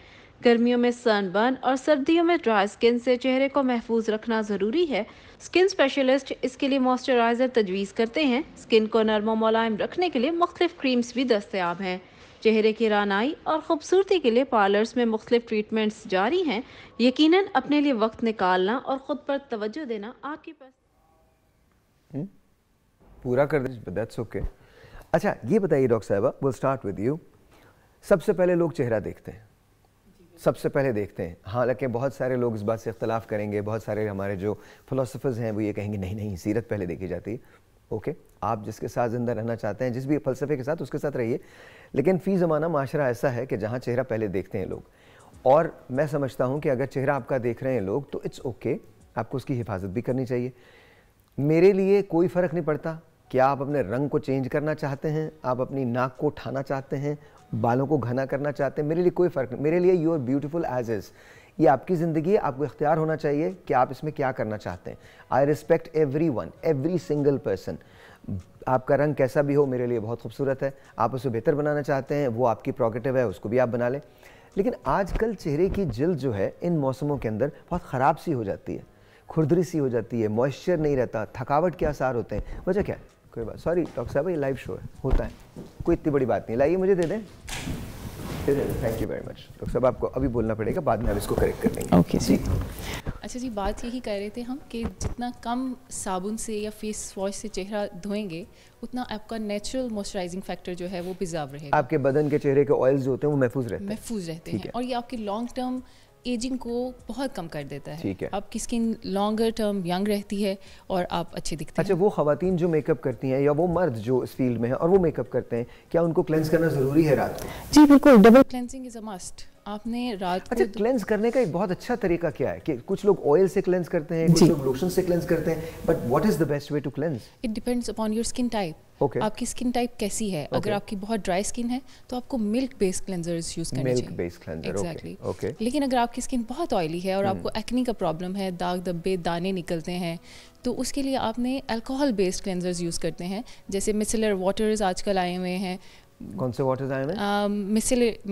गर्मियों में सनबर्न और सर्दियों में ड्राई स्किन से चेहरे को महफूज रखना ज़रूरी है स्किन स्पेशलिस्ट इसके लिए मॉइस्चराइज़र तजवीज़ करते हैं स्किन को नरम मुलायम रखने के लिए मुख्तफ क्रीम्स भी दस्तियाब हैं चेहरे की रानाई और ख़ूबसूरती के लिए पार्लर्स में मुख्तफ ट्रीटमेंट्स जारी हैं यकीन अपने लिए वक्त निकालना और ख़ुद पर तोज्जो देना आपके पास हम्म। पूरा कर दैट्स ओके okay. अच्छा ये बताइए डॉक्टर साहबा विल स्टार्ट विद यू सबसे पहले लोग चेहरा देखते हैं सबसे पहले देखते हैं हालांकि बहुत सारे लोग इस बात से इख्तलाफ करेंगे बहुत सारे हमारे जो फ़िलासफ़र्स हैं वो ये कहेंगे नहीं नहीं सीरत पहले देखी जाती है ओके आप जिसके साथ ज़िंदा रहना चाहते हैं जिस भी फ़लसफ़े के साथ उसके साथ रहिए लेकिन फ़ी ज़माना माशरा ऐसा है कि जहाँ चेहरा पहले देखते हैं लोग और मैं समझता हूँ कि अगर चेहरा आपका देख रहे हैं लोग तो इट्स ओके आपको उसकी हिफाजत भी करनी चाहिए मेरे लिए कोई फ़र्क नहीं पड़ता क्या आप अपने रंग को चेंज करना चाहते हैं आप अपनी नाक को उठाना चाहते हैं बालों को घना करना चाहते हैं मेरे लिए कोई फ़र्क नहीं मेरे लिए you are beautiful age is ये आपकी ज़िंदगी है आपको इख्तियार होना चाहिए कि आप इसमें क्या करना चाहते हैं I respect everyone every single person आपका रंग कैसा भी हो मेरे लिए बहुत खूबसूरत है आप उसे बेहतर बनाना चाहते हैं वो आपकी प्रोगेटिव है उसको भी आप बना लें लेकिन आजकल चेहरे की जल्द जो है इन मौसमों के अंदर बहुत ख़राब सी हो जाती है खुरदरी सी हो जाती है मॉइस्चर नहीं रहता थकावट के आसार होते हैं वजह क्या है कोई बात सॉरी डॉक्टर साहब ये लाइव शो है होता है कोई इतनी बड़ी बात नहीं लाइए मुझे दे दें thank you very much doctor साहब आपको अभी बोलना पड़ेगा बाद में आप इसको करेक्ट कर देंगे ओके जी अच्छा जी बात यही कह रहे थे हम कि जितना कम साबुन से या फेस वॉश से चेहरा धोएंगे उतना आपका नेचुरल मॉइस्चराइजिंग फैक्टर जो है वो प्रिजर्व रहेगा आपके बदन के चेहरे के ऑयल्स जो होते हैं वो महफूज रहते हैं महफूज रहते हैं है। और ये आपके लॉन्ग टर्म एजिंग को बहुत कम कर देता है ठीक है आपकी स्किन लॉन्गर टर्म यंग रहती है और आप अच्छे दिखते हैं अच्छा वो खातन जो मेकअप करती हैं या वो मर्द जो इस फील्ड में है और वो मेकअप करते हैं क्या उनको क्लेंस करना ज़रूरी है रात को जी बिल्कुल double cleansing is a must आपने रात अच्छा क्लेंस करने का एक बहुत अच्छा तरीका क्या है कि कुछ लोग ऑयल से क्लेंस करते हैं कुछ लोग लोशन से क्लेंस करते हैं but what is the best way to cleanse it depends upon your skin type Okay. आपकी स्किन टाइप कैसी है okay. अगर आपकी बहुत ड्राई स्किन है तो आपको मिल्क बेस्ड क्लेंजर यूज करने milk based cleanser exactly okay लेकिन अगर आपकी स्किन बहुत ऑयली है और hmm. आपको एक्नी का प्रॉब्लम है दाग धब्बे दाने निकलते हैं तो उसके लिए आपने अल्कोहल बेस्ड क्लेंजर्स यूज़ करते हैं जैसे मिसलर वाटर्स आजकल आए हुए हैं कौन से वाटर्स आए हैं एम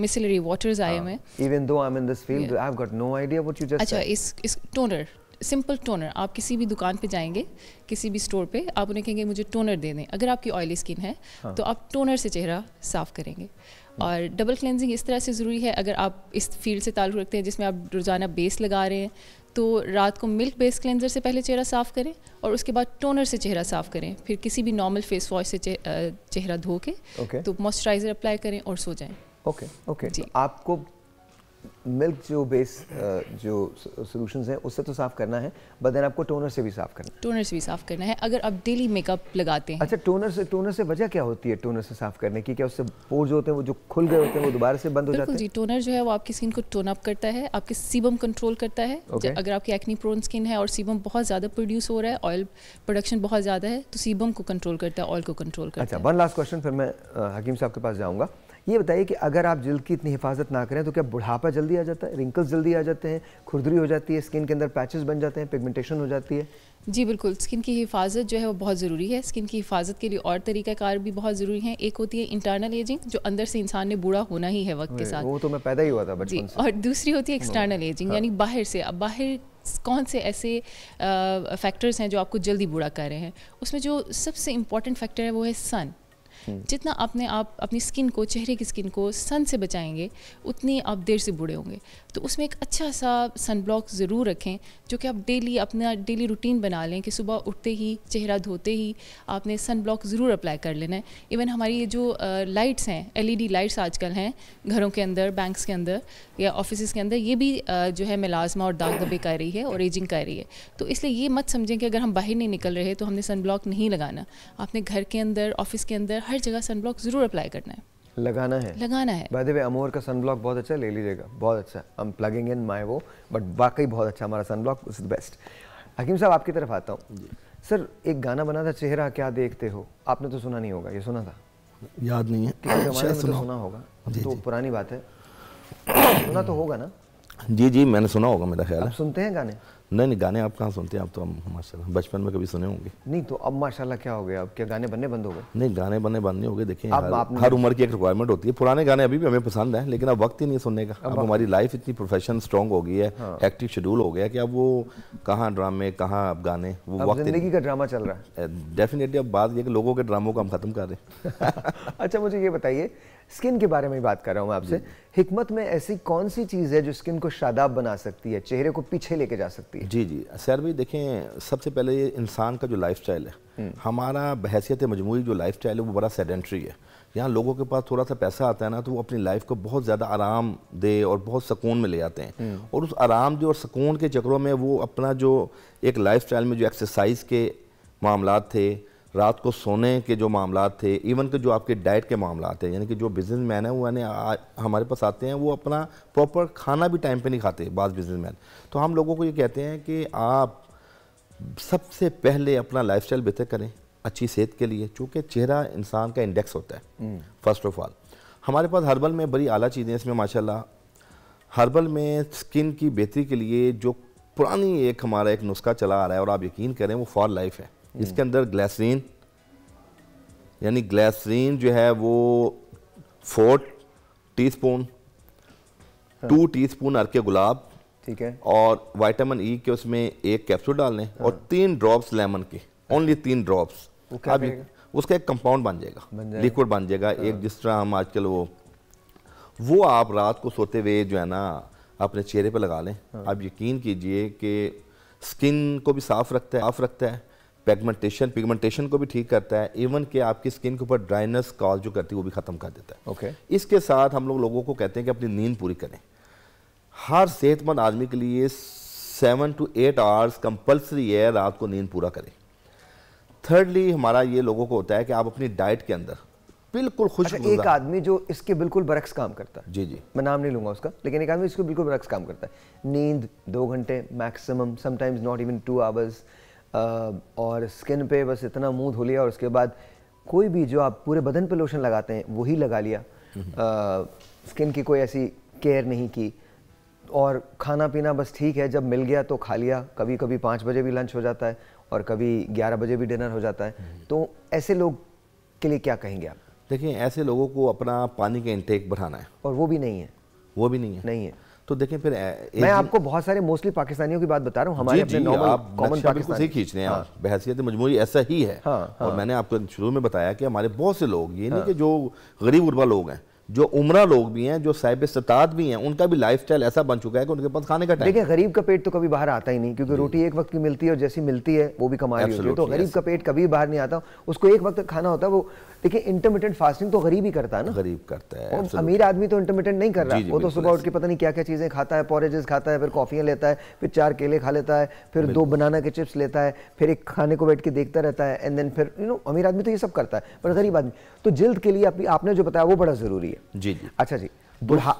मिसिलरी वाटर्स आए हाँ। हैं even though I am in this field I have got no idea what you just अच्छा इस इस टोनर सिंपल टोनर आप किसी भी दुकान पे जाएंगे किसी भी स्टोर पे आप उन्हें कहेंगे मुझे टोनर दे दें अगर आपकी ऑयली स्किन है हाँ। तो आप टोनर से चेहरा साफ करेंगे हाँ। और डबल क्लेंजिंग इस तरह से ज़रूरी है अगर आप इस फील्ड से ताल्लुक़ रखते हैं जिसमें आप रोज़ाना बेस लगा रहे हैं तो रात को मिल्क बेस क्लेंजर से पहले चेहरा साफ़ करें और उसके बाद टोनर से चेहरा साफ़ करें फिर किसी भी नॉर्मल फेस वॉश से चेहरा धो के okay. तो मॉइस्चराइज़र अप्लाई करें और सो जाएं ओके okay, ओके okay. तो आपको मिल्क जो बेस uh, जो सोल्यूशंस हैं उससे तो साफ़ करना है बट देन आपको टोनर से भी साफ़ करना है टोनर से भी साफ़ करना है अगर आप डेली मेकअप लगाते हैं अच्छा टोनर से टोनर से वजह क्या होती है टोनर से साफ़ करने की क्या उससे पोर्स होते हैं वो जो खुल गए होते हैं वो दोबारा से बंद हो जाते हैं जी टोनर जो है वो आपकी स्किन को टोन अप करता है आपके सीबम कंट्रोल करता है okay. अगर आपकी एक्नी प्रोन स्किन है और सीबम बहुत ज़्यादा प्रोड्यूस हो रहा है ऑयल प्रोडक्शन बहुत ज़्यादा है तो सीबम को कंट्रोल करता है ऑयल को कंट्रोल करता अच्छा, है अच्छा वन लास्ट क्वेश्चन फिर मैं हकीम uh, साहब के पास जाऊँगा ये बताइए कि अगर आप जल्द की इतनी हिफाजत ना करें तो क्या बुढ़ापा जल्दी आ जाता है रिंकल्स जल्दी आ जाते हैं खुरदरी हो जाती है स्किन के अंदर पैचेस बन जाते हैं पिगमेंटेशन हो जाती है जी बिल्कुल स्किन की हिफाजत जो है वो बहुत ज़रूरी है स्किन की हिफाजत के लिए और तरीक़ाकार भी बहुत ज़रूरी है एक होती है इंटरनल एजिंग जो अंदर से इंसान ने बूढ़ा होना ही है वक्त के साथ वो तो मैं पैदा ही हुआ था जी और दूसरी होती है एक्सटर्नल एजिंग हाँ। यानी बाहर से अब बाहर कौन से ऐसे फैक्टर्स हैं जो आपको जल्दी बूढ़ा कर रहे हैं उसमें जो सबसे इम्पॉर्टेंट फैक्टर है वो है सन जितना आपने आप अपनी स्किन को चेहरे की स्किन को सन से बचाएंगे उतनी आप देर से बूढ़े होंगे तो उसमें एक अच्छा सा सन ब्लॉक ज़रूर रखें जो कि आप डेली अपना डेली रूटीन बना लें कि सुबह उठते ही चेहरा धोते ही आपने सन ब्लॉक ज़रूर अप्लाई कर लेना है इवन हमारी ये जो लाइट्स हैं एलईडी लाइट्स आजकल हैं घरों के अंदर बैंक्स के अंदर या ऑफिस के अंदर ये भी जो है मिलाजमा और दाग दबे कर रही है और एजिंग कर रही है तो इसलिए ये मत समझें कि अगर हम बाहर नहीं निकल रहे तो हमने सन ब्लॉक नहीं लगाना आपने घर के अंदर ऑफिस के अंदर हर हर जगह सनब्लॉक ज़रूर अप्लाई करना है लगाना है लगाना है बाय द वे अमोर का सनब्लॉक बहुत अच्छा ले लीजिएगा बहुत अच्छा I am plugging in my वो बट वाकई बहुत अच्छा हमारा सनब्लॉक इज द बेस्ट हकीम साहब आपकी तरफ आता हूँ सर एक गाना बना था चेहरा क्या देखते हो आपने तो सुना नहीं होगा ये सुना था याद नहीं है तो सुना होगा तो पुरानी बात है सुना तो होगा ना जी जी मैंने सुना होगा मेरा ख्याल है सुनते हैं गाने नहीं नहीं गाने आप कहाँ सुनते हैं आप तो माशाल्लाह बचपन में कभी सुने होंगे नहीं तो अब माशाल्लाह क्या हो गया अब क्या गाने बनने बंद हो गए नहीं गाने बनने बंद नहीं हो गए देखिए हर, हर उम्र की एक रिक्वायरमेंट होती है पुराने गाने अभी भी हमें पसंद है लेकिन अब वक्त ही नहीं सुनने का अब हमारी लाइफ इतनी प्रोफेशन स्ट्रॉन्ग हो गई है एक्टिव हाँ। शेड्यूल हो गया कि अब वो कहाँ ड्रामे कहाँ अब गाने वो वक्त जिंदगी का ड्रामा चल रहा है डेफिनेटली अब बात यह लोगों के ड्रामों को हम खत्म कर रहे हैं अच्छा मुझे ये बताइए स्किन के बारे में बात कर रहा हूँ आपसे हिकमत में ऐसी कौन सी चीज़ है जो स्किन को शादाब बना सकती है चेहरे को पीछे लेके जा सकती है जी जी सर भाई देखें सबसे पहले ये इंसान का जो लाइफ है हम्म। हमारा बहसीत मजमू जो लाइफ है वो बड़ा सेडेंट्री है यहाँ लोगों के पास थोड़ा सा पैसा आता है ना तो वो अपनी लाइफ को बहुत ज़्यादा आराम दे और बहुत सुकून में ले आते हैं हम्म। और उस आराम दे और सुकून के चक्रों में वो अपना जो एक लाइफ में जो एक्सरसाइज के मामला थे रात को सोने के जो मामला थे इवन के जो आपके डाइट के मामला थे यानी कि जो बिजनेस मैन है वो यानी हमारे पास आते हैं वो अपना प्रॉपर खाना भी टाइम पे नहीं खाते बाज़ बिजनेस मैन तो हम लोगों को ये कहते हैं कि आप सबसे पहले अपना लाइफ बेहतर करें अच्छी सेहत के लिए चूँकि चेहरा इंसान का इंडेक्स होता है फर्स्ट ऑफ ऑल हमारे पास हर्बल में बड़ी आला चीज़ें इसमें माशाल्लाह हर्बल में स्किन की बेहतरी के लिए जो पुरानी एक हमारा एक नुस्खा चला आ रहा है और आप यकीन करें वो फॉर लाइफ है इसके अंदर ग्लासरीन यानी ग्लासरीन जो है वो फोर टीस्पून हाँ। टू टीस्पून अरके गुलाब ठीक है और वाइटामिन ई e के उसमें एक कैप्सूल डाल लें और हाँ। तीन ड्रॉप्स लेमन के ओनली तीन ड्रॉप्स अब उसका एक कंपाउंड बन जाएगा लिक्विड बन जाएगा हाँ। एक जिस तरह हम आजकल वो वो आप रात को सोते हुए जो है ना अपने चेहरे पे लगा लें आप यकीन कीजिए कि स्किन को भी साफ रखता है साफ रखता है पेगमेंटेशन पिगमेंटेशन को भी ठीक करता है इवन कि आपकी स्किन के ऊपर ड्राइनेस कॉल जो करती है वो भी ख़त्म कर देता है ओके okay. इसके साथ हम लोग लोगों को कहते हैं कि अपनी नींद पूरी करें हर सेहतमंद आदमी के लिए seven to eight hours compulsory है रात को नींद पूरा करें थर्डली हमारा ये लोगों को होता है कि आप अपनी डाइट के अंदर बिल्कुल खुश अच्छा, एक आदमी जो इसके बिल्कुल बरक्स काम करता है जी जी मैं नाम नहीं लूंगा उसका लेकिन एक आदमी इसको बिल्कुल बरक्स काम करता है नींद दो घंटे maximum sometimes not even two hours और स्किन पे बस इतना मुंह धो लिया और उसके बाद कोई भी जो आप पूरे बदन पे लोशन लगाते हैं वही लगा लिया स्किन की कोई ऐसी केयर नहीं की और खाना पीना बस ठीक है जब मिल गया तो खा लिया कभी कभी पाँच बजे भी लंच हो जाता है और कभी ग्यारह बजे भी डिनर हो जाता है तो ऐसे लोग के लिए क्या कहेंगे आप देखिए ऐसे लोगों को अपना पानी का इंटेक बढ़ाना है और वो भी नहीं है वो भी नहीं है नहीं है तो देखें फिर मैं आपको बहुत सारे मोस्टली पाकिस्तानियों की बात बता रहा हूँ हमारे कॉमन पाकिस्तान सही खींच रहे हैं हाँ। आप बहसीत मजमूरी ऐसा ही है हाँ, और हाँ। मैंने आपको शुरू में बताया कि हमारे बहुत से लोग ये नहीं कि जो गरीब गुरबा लोग हैं जो उम्र लोग भी हैं जो साहिब सतात भी हैं उनका भी लाइफ स्टाइल ऐसा बन चुका है कि उनके पास खाने का टाइम देखिए गरीब का पेट तो कभी बाहर आता ही नहीं क्योंकि रोटी एक वक्त की मिलती है और जैसी मिलती है वो भी कमा रही होती है तो गरीब का पेट कभी बाहर नहीं आता उसको एक वक्त खाना होता है वो देखिए इंटरमीडियंट फास्टिंग तो गरीब ही करता है ना गरीब करता है अमीर आदमी तो इंटरमीडियंट नहीं कर रहा वो तो सुबह उठ के पता नहीं क्या क्या चीज़ें खाता है पॉरेजेस खाता है फिर कॉफियां लेता है फिर चार केले खा लेता है फिर दो बनाना के चिप्स लेता है फिर एक खाने को बैठ के देखता रहता है एंड देन फिर यू नो अमीर आदमी तो ये सब करता है पर गरीब आदमी तो जल्द के लिए आपने जो बताया वो बड़ा ज़रूरी है जी जी अच्छा जी बुढ़ा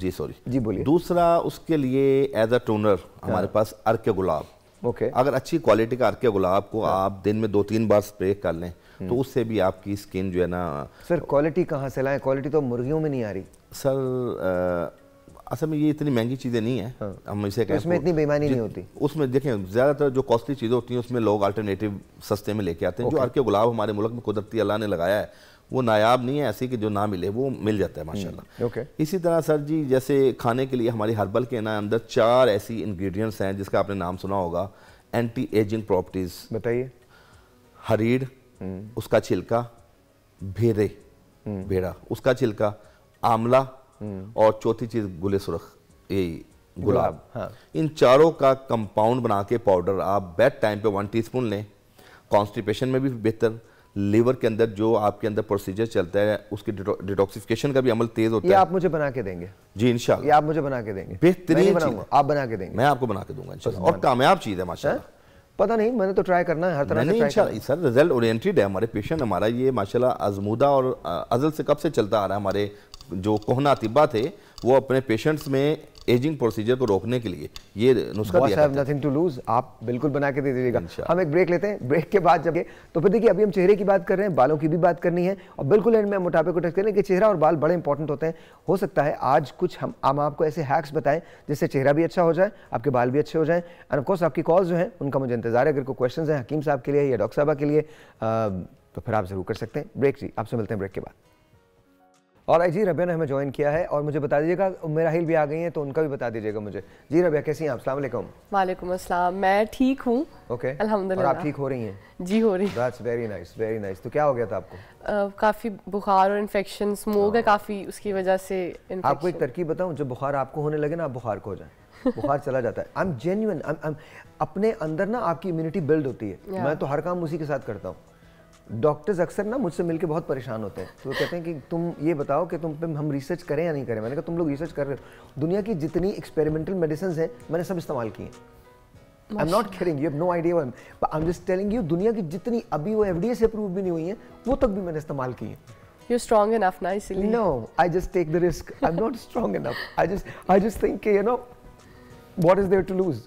जी सॉरी जी बोलिए दूसरा उसके लिए एज अ टोनर हमारे हाँ। पास अर्क गुलाब ओके okay. अगर अच्छी क्वालिटी का अर्क गुलाब को हाँ। आप दिन में दो तीन बार स्प्रे कर लें तो हम्म। उससे भी आपकी स्किन जो है ना सर क्वालिटी कहाँ से लाएं क्वालिटी तो मुर्गियों में नहीं आ रही सर असल में ये इतनी महंगी चीज़ें नहीं है हाँ। हम इसे तो कहें उसमें तो इतनी बेमानी नहीं होती उसमें देखें ज़्यादातर जो कॉस्टली चीज़ें होती हैं उसमें लोग अल्टरनेटिव सस्ते में लेके आते हैं जो आर के गुलाब हमारे मुल्क में कुदरती अल्लाह ने लगाया है वो नायाब नहीं है ऐसी कि जो ना मिले वो मिल जाता है हम्म। माशाल्लाह ओके इसी तरह सर जी जैसे खाने के लिए हमारी हर्बल के ना अंदर चार ऐसी इंग्रेडिएंट्स हैं जिसका आपने नाम सुना होगा एंटी एजिंग प्रॉपर्टीज़ बताइए हरीड हम्म। उसका छिलका भेरे हम्म। भेड़ा उसका छिलका आमला हम्म। और चौथी चीज गुले सुरख यही गुलाब हाँ। इन चारों का कंपाउंड बना के पाउडर आप बेड टाइम पे वन टीस्पून लें कॉन्स्टिपेशन में भी बेहतर लीवर के अंदर जो आपके अंदर प्रोसीजर चलता है उसके डिटॉक्सिफिकेशन का भी अमल तेज होता है आप मुझे बना के देंगे जी इनशाला आप मुझे बना के देंगे बेहतरीन आप बना के देंगे मैं आपको बना के दूंगा और कामयाब चीज है माशा पता नहीं मैंने तो ट्राई करना है हर तरह से ट्राई सर रिजल्ट ओरिएंटेड है हमारे पेशेंट हमारा ये माशाल्लाह आजमूदा और अजल से कब से चलता आ रहा है हमारे जो कोहना तिब्बा थे वो अपने पेशेंट्स में एजिंग प्रोसीजर को रोकने के लिए ये नुस्खा दिया हैव नथिंग टू लूज आप बिल्कुल बना के दे दीजिएगा हम एक ब्रेक लेते हैं ब्रेक के बाद जब तो फिर देखिए अभी हम चेहरे की बात कर रहे हैं बालों की भी बात करनी है और बिल्कुल एंड में मोटापे को टच करें कि चेहरा और बाल बड़े इंपॉर्टेंट होते हैं हो सकता है आज कुछ हम हम आपको ऐसे हैक्स बताएं जिससे चेहरा भी अच्छा हो जाए आपके बाल भी अच्छे हो जाए एंड ऑफकोर्स आपकी कॉल जो है उनका मुझे इंतजार है अगर कोई क्वेश्चन है हकीम साहब के लिए या डॉक्टर साहबा के लिए तो फिर आप ज़रूर कर सकते हैं ब्रेक जी आपसे मिलते हैं ब्रेक के बाद और आई जी रबिया ने हमें ज्वाइन किया है और मुझे बता दीजिएगा मेरा हिल भी आ गई है तो उनका भी बता दीजिएगा मुझे जी रबिया कैसी हैं आप अस्सलाम वालेकुम वालेकुम अस्सलाम मैं ठीक हूँ ओके okay. अल्हम्दुलिल्लाह और आप ठीक हो रही हैं जी हो रही that's very nice very nice तो क्या हो गया था आपको uh, काफ़ी बुखार और इन्फेक्शन स्मोक है हाँ। काफ़ी उसकी वजह से आपको एक तरकीब बताऊँ जो बुखार आपको होने लगे ना आप बुखार को हो जाए बुखार चला जाता है आई एम जेन्यून अपने अंदर ना आपकी इम्यूनिटी बिल्ड होती है मैं तो हर काम उसी के साथ करता हूँ डॉक्टर्स अक्सर ना मुझसे मिलकर बहुत परेशान होते हैं तो कहते हैं कि तुम ये बताओ कि तुम पे हम रिसर्च करें या नहीं करें मैंने कहा तुम लोग रिसर्च कर रहे हो दुनिया की जितनी एक्सपेरिमेंटल मेडिसिन हैं मैंने सब इस्तेमाल किए I am not kidding you have no idea I am just telling you दुनिया की जितनी अभी वो एफ से अप्रूव भी नहीं हुई है वो तक भी मैंने इस्तेमाल की You're strong enough now, silly. No, I just take the risk. I'm not strong enough. I just, I just think, you know, what is there to lose?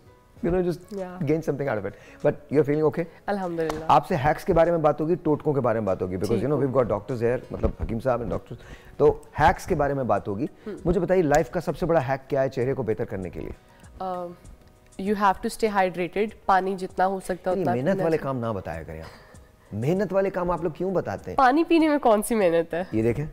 You know just gain something out of it but you are feeling okay अल्हम्दुलिल्लाह आपसे hacks के बारे में बात होगी टोटकों के बारे में बात होगी because you know we got doctors here मतलब हकीम साहब एंड डॉक्टर्स तो हैक्स के बारे में बात होगी हम्म। मुझे बताइए लाइफ का सबसे बड़ा हैक क्या है चेहरे को बेहतर करने के लिए you have to stay hydrated पानी जितना हो सकता है मेहनत वाले काम ना बताया करें आप मेहनत वाले काम आप लोग क्यों बताते हैं पानी पीने में कौन सी मेहनत है ये देखें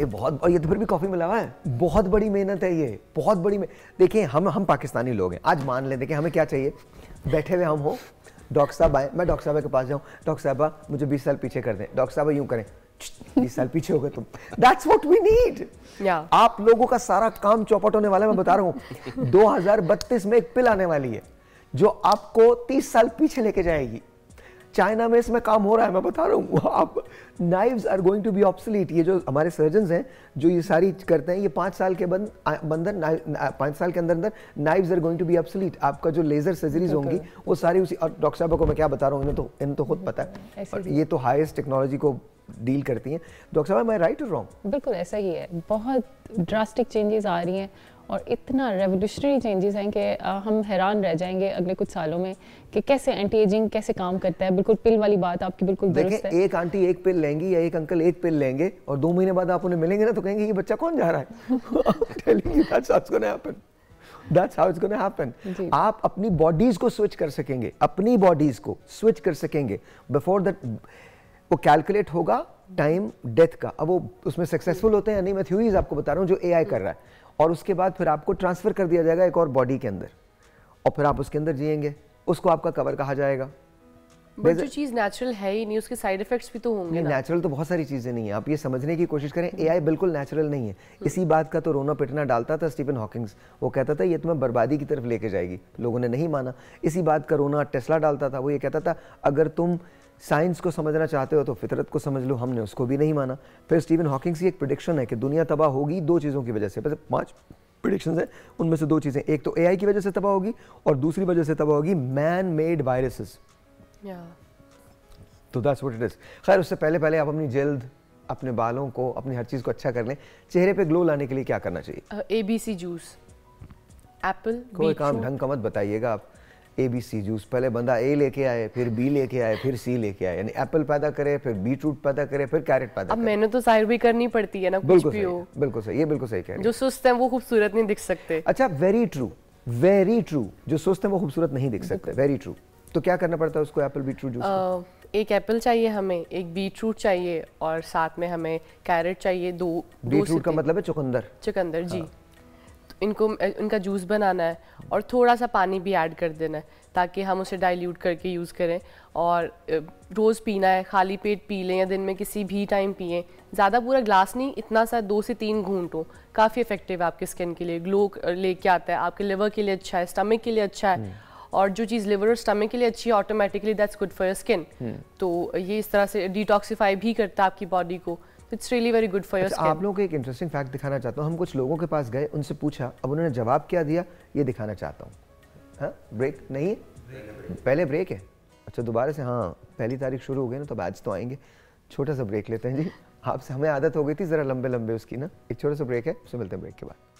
ये बहुत और ये तो फिर भी कॉफ़ी मिला हुआ है बहुत बड़ी मेहनत है ये बहुत बड़ी देखिए हम हम पाकिस्तानी लोग हैं आज मान लें देखिए हमें क्या चाहिए बैठे हुए हम हो डॉक्टर साहब आए मैं डॉक्टर साहब के पास जाऊँ डॉक्टर साहब मुझे बीस साल पीछे कर दें डॉक्टर साहब यूं करें 20 साल पीछे हो गए तुम दैट्स व्हाट वी नीड आप लोगों का सारा काम चौपट होने वाला है मैं बता रहा हूँ दो में एक पिल आने वाली है जो आपको तीस साल पीछे लेके जाएगी चाइना में इसमें काम हो रहा है मैं बता रहा हूँ आप knives are going to be obsolete ये जो हमारे सर्जन हैं जो ये सारी करते हैं ये पाँच साल के बंद बंदर पाँच साल के अंदर अंदर knives are going to be obsolete आपका जो लेजर सर्जरीज होंगी वो सारी उसी और डॉक्टर साहब को मैं क्या बता रहा हूँ इन्हें तो इन्हें तो खुद पता है ये तो हाइस्ट टेक्नोलॉजी को डील करती हैं डॉक्टर साहब मैं राइट और रॉन्ग बिल्कुल ऐसा ही है बहुत ड्रास्टिक चेंजेस आ रही हैं और इतना रेवोल्यूशनरी चेंजेस हैं कि हम हैरान रह जाएंगे अगले कुछ सालों में कि कैसे एंटी एजिंग कैसे काम करता है बिल्कुल पिल वाली बात आपकी बिल्कुल देखें एक आंटी एक पिल लेंगी या एक अंकल एक पिल लेंगे और दो महीने बाद आप उन्हें मिलेंगे ना तो कहेंगे ये बच्चा कौन जा रहा है That's how it's gonna happen. आप अपनी बॉडीज को स्विच कर सकेंगे अपनी बॉडीज को स्विच कर सकेंगे बिफोर दैट वो कैलकुलेट होगा टाइम डेथ का अब वो उसमें सक्सेसफुल होते हैं नहीं मैं थ्योरीज आपको बता रहा हूँ जो ए आई कर रहा है और उसके बाद फिर आपको ट्रांसफ़र कर दिया जाएगा एक और बॉडी के अंदर और फिर आप उसके अंदर जियेंगे उसको आपका कवर कहा जाएगा बट जो चीज़ नेचुरल है ही नहीं उसके साइड इफेक्ट्स भी तो होंगे नेचुरल तो बहुत सारी चीज़ें नहीं है आप ये समझने की कोशिश करें एआई बिल्कुल नेचुरल नहीं है हम्म। इसी बात का तो रोना पिटना डालता था स्टीफन हॉकिंग्स वो कहता था ये तुम्हें तो बर्बादी की तरफ लेके जाएगी लोगों ने नहीं माना इसी बात का रोना टेस्ला डालता था वो ये कहता था अगर तुम साइंस को समझना चाहते हो तो फितरत को समझ लो हमने उसको भी नहीं माना फिर स्टीवन हॉकिंग्स की एक प्रडिक्शन है कि दुनिया तबाह होगी दो चीज़ों की वजह से वैसे पाँच प्रडिक्शन हैं उनमें से दो चीज़ें एक तो ए की वजह से तबाह होगी और दूसरी वजह से तबाह होगी मैन मेड वायरसेस तो दैट्स व्हाट इट इज खैर उससे पहले पहले आप अपनी जल्द अपने बालों को अपनी हर चीज़ को अच्छा कर लें चेहरे पे ग्लो लाने के लिए क्या करना चाहिए A B C juice apple कोई काम ढंग का मत बताइएगा आप ए बी सी जूस पहले बंदा ए लेके आए फिर बी लेके आए फिर सी लेके आए यानी एप्पल पैदा करे फिर बीट रूट पैदा करे फिर कैरेट पैदा अब मैंने तो जाहिर भी करनी पड़ती है ना बिल्कुल भी सही हो बिल्कुल सही ये बिल्कुल सही कह रहे हैं जो सुस्त है वो खूबसूरत नहीं दिख सकते अच्छा वेरी ट्रू वेरी ट्रू जो सुस्त है वो खूबसूरत नहीं दिख सकते वेरी ट्रू तो क्या करना पड़ता है उसको एप्पल बीट रूट जूस एक एप्पल चाहिए हमें एक बीट रूट चाहिए और साथ में हमें कैरेट चाहिए दो बीट रूट का मतलब है चुकंदर चुकंदर जी हाँ। इनको इनका जूस बनाना है और थोड़ा सा पानी भी ऐड कर देना है ताकि हम उसे डाइल्यूट करके यूज़ करें और रोज़ पीना है खाली पेट पी लें या दिन में किसी भी टाइम पिए ज़्यादा पूरा ग्लास नहीं इतना सा दो से तीन घूंट हो काफ़ी इफेक्टिव है आपके स्किन के लिए ग्लो लेके आता है आपके लिवर के लिए अच्छा है स्टमक के लिए अच्छा है हम्म। और जो चीज़ लिवर और स्टमक के लिए अच्छी है automatically that's good for skin तो ये इस तरह से डिटॉक्सीफाई भी करता है आपकी बॉडी को it's really very good for your skin आप लोगों को एक इंटरेस्टिंग फैक्ट दिखाना चाहता हूँ हम कुछ लोगों के पास गए उनसे पूछा अब उन्होंने जवाब क्या दिया ये दिखाना चाहता हूँ ब्रेक हाँ? नहीं है पहले ब्रेक है अच्छा दोबारा से हाँ पहली तारीख शुरू हो गई ना तो आज तो आएंगे छोटा सा ब्रेक लेते हैं जी आपसे हमें आदत हो गई थी ज़रा लंबे लंबे उसकी ना एक छोटा सा ब्रेक है उससे मिलते हैं ब्रेक के बाद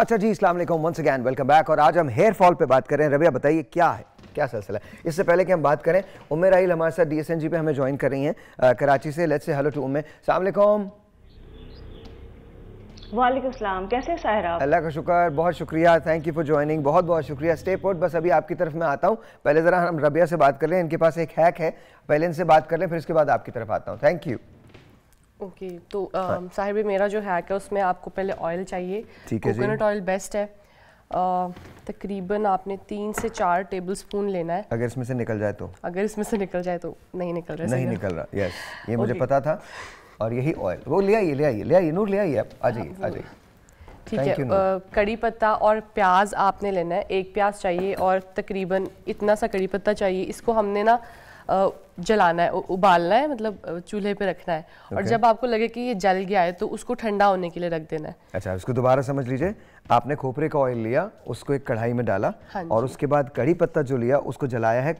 अच्छा जी इस्लाम वालेकुम वंस अगैन वेलकम बैक और आज हम हेयर फॉल पे बात कर रहे हैं रविया बताइए क्या है क्या सिलसिला है इससे पहले कि हम बात करें उमेर आइल हमारे साथ डी एस एन जी पे हमें ज्वाइन कर रही हैं कराची से लेट से हेलो टू उमे सलामकुम वालेकुम सलाम कैसे साहरा अल्लाह का शुक्र बहुत शुक्रिया थैंक यू फॉर ज्वाइनिंग बहुत बहुत शुक्रिया स्टे पोर्ट बस अभी आपकी तरफ मैं आता हूँ पहले ज़रा हम रबिया से बात कर लें इनके पास एक हैक है पहले इनसे बात कर लें फिर इसके बाद आपकी तरफ आता हूँ थैंक यू ओके तो हाँ। साहिब मेरा जो हैक है उसमें आपको पहले ऑयल चाहिए ठीक है कोकोनट ऑयल बेस्ट है तकरीबन आपने तीन से चार टेबल स्पून लेना है अगर इसमें से निकल जाए तो अगर इसमें से निकल जाए तो नहीं निकल रहा नहीं निकल रहा यस ये मुझे पता था और यही ऑयल वो ले आइए ले आइए ले आइए नूर ले आइए आप आ जाइए आ हाँ, जाइए ठीक है कड़ी पत्ता और प्याज आपने लेना है एक प्याज चाहिए और तकरीबन इतना सा कड़ी पत्ता चाहिए इसको हमने ना जलाना है उबालना है मतलब चूल्हे पे रखना है okay. और जब आपको लगे कि ये जल गया है तो उसको ठंडा होने के लिए रख देना है अच्छा इसको दोबारा समझ लीजिए आपने खोपरे का ऑयल लिया उसको एक कढ़ाई में डाला हाँ और उसके बाद कड़ी पत्ता जो लिया उसको जलाया है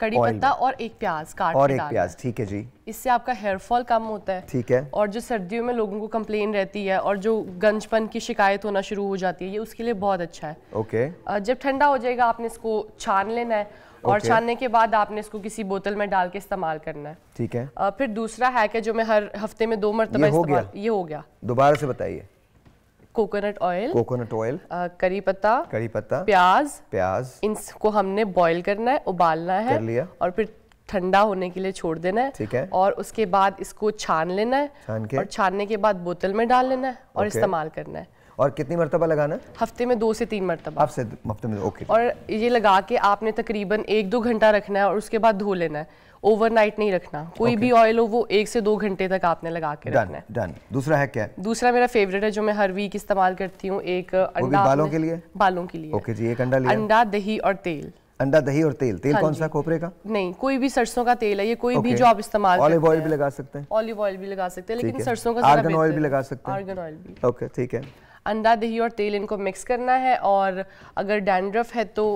कड़ी पत्ता और एक प्याज काट और एक प्याज ठीक है जी इससे आपका हेयर फॉल कम होता है ठीक है और जो सर्दियों में लोगों को कम्प्लेन रहती है और जो गंजपन की शिकायत होना शुरू हो जाती है ये उसके लिए बहुत अच्छा है ओके जब ठंडा हो जाएगा आपने इसको छान लेना है और छानने के बाद आपने इसको किसी बोतल में डाल के इस्तेमाल करना है ठीक है फिर दूसरा है कि जो मैं हर हफ्ते में दो मरतबा ये हो गया दोबारा से बताइए कोकोनट ऑयल कोकोनट ऑयल करी पत्ता करी पत्ता प्याज प्याज इनको हमने बॉईल करना है उबालना है कर लिया और फिर ठंडा होने के लिए छोड़ देना है ठीक है और उसके बाद इसको छान लेना है छान के और छानने के बाद बोतल में डाल लेना है और इस्तेमाल करना है और कितनी मरतबा लगाना हफ्ते में दो से तीन मरतबा हफ्ते में ओके और ये लगा के आपने तकरीबन एक दो घंटा रखना है और उसके बाद धो लेना है ओवरनाइट नहीं रखना कोई okay. भी ऑयल हो वो एक से दो घंटे तक आपने लगा के रखना है डन दूसरा है क्या दूसरा मेरा फेवरेट है जो मैं हर वीक इस्तेमाल करती हूँ एक अंडा बालों के लिए बालों के लिए ओके जी एक अंडा लिया अंडा दही और तेल अंडा दही और तेल तेल हाँ कौन सा कोपरे का नहीं कोई भी सरसों का तेल है ये कोई okay. भी जो आप इस्तेमाल ऑलिव ऑयल भी लगा सकते हैं ऑलिव ऑयल भी लगा सकते हैं लेकिन सरसों का आर्गन ऑयल भी लगा सकते हैं आर्गन ऑयल भी ओके ठीक है अंडा दही और तेल इनको मिक्स करना है और अगर डैंड्रफ है तो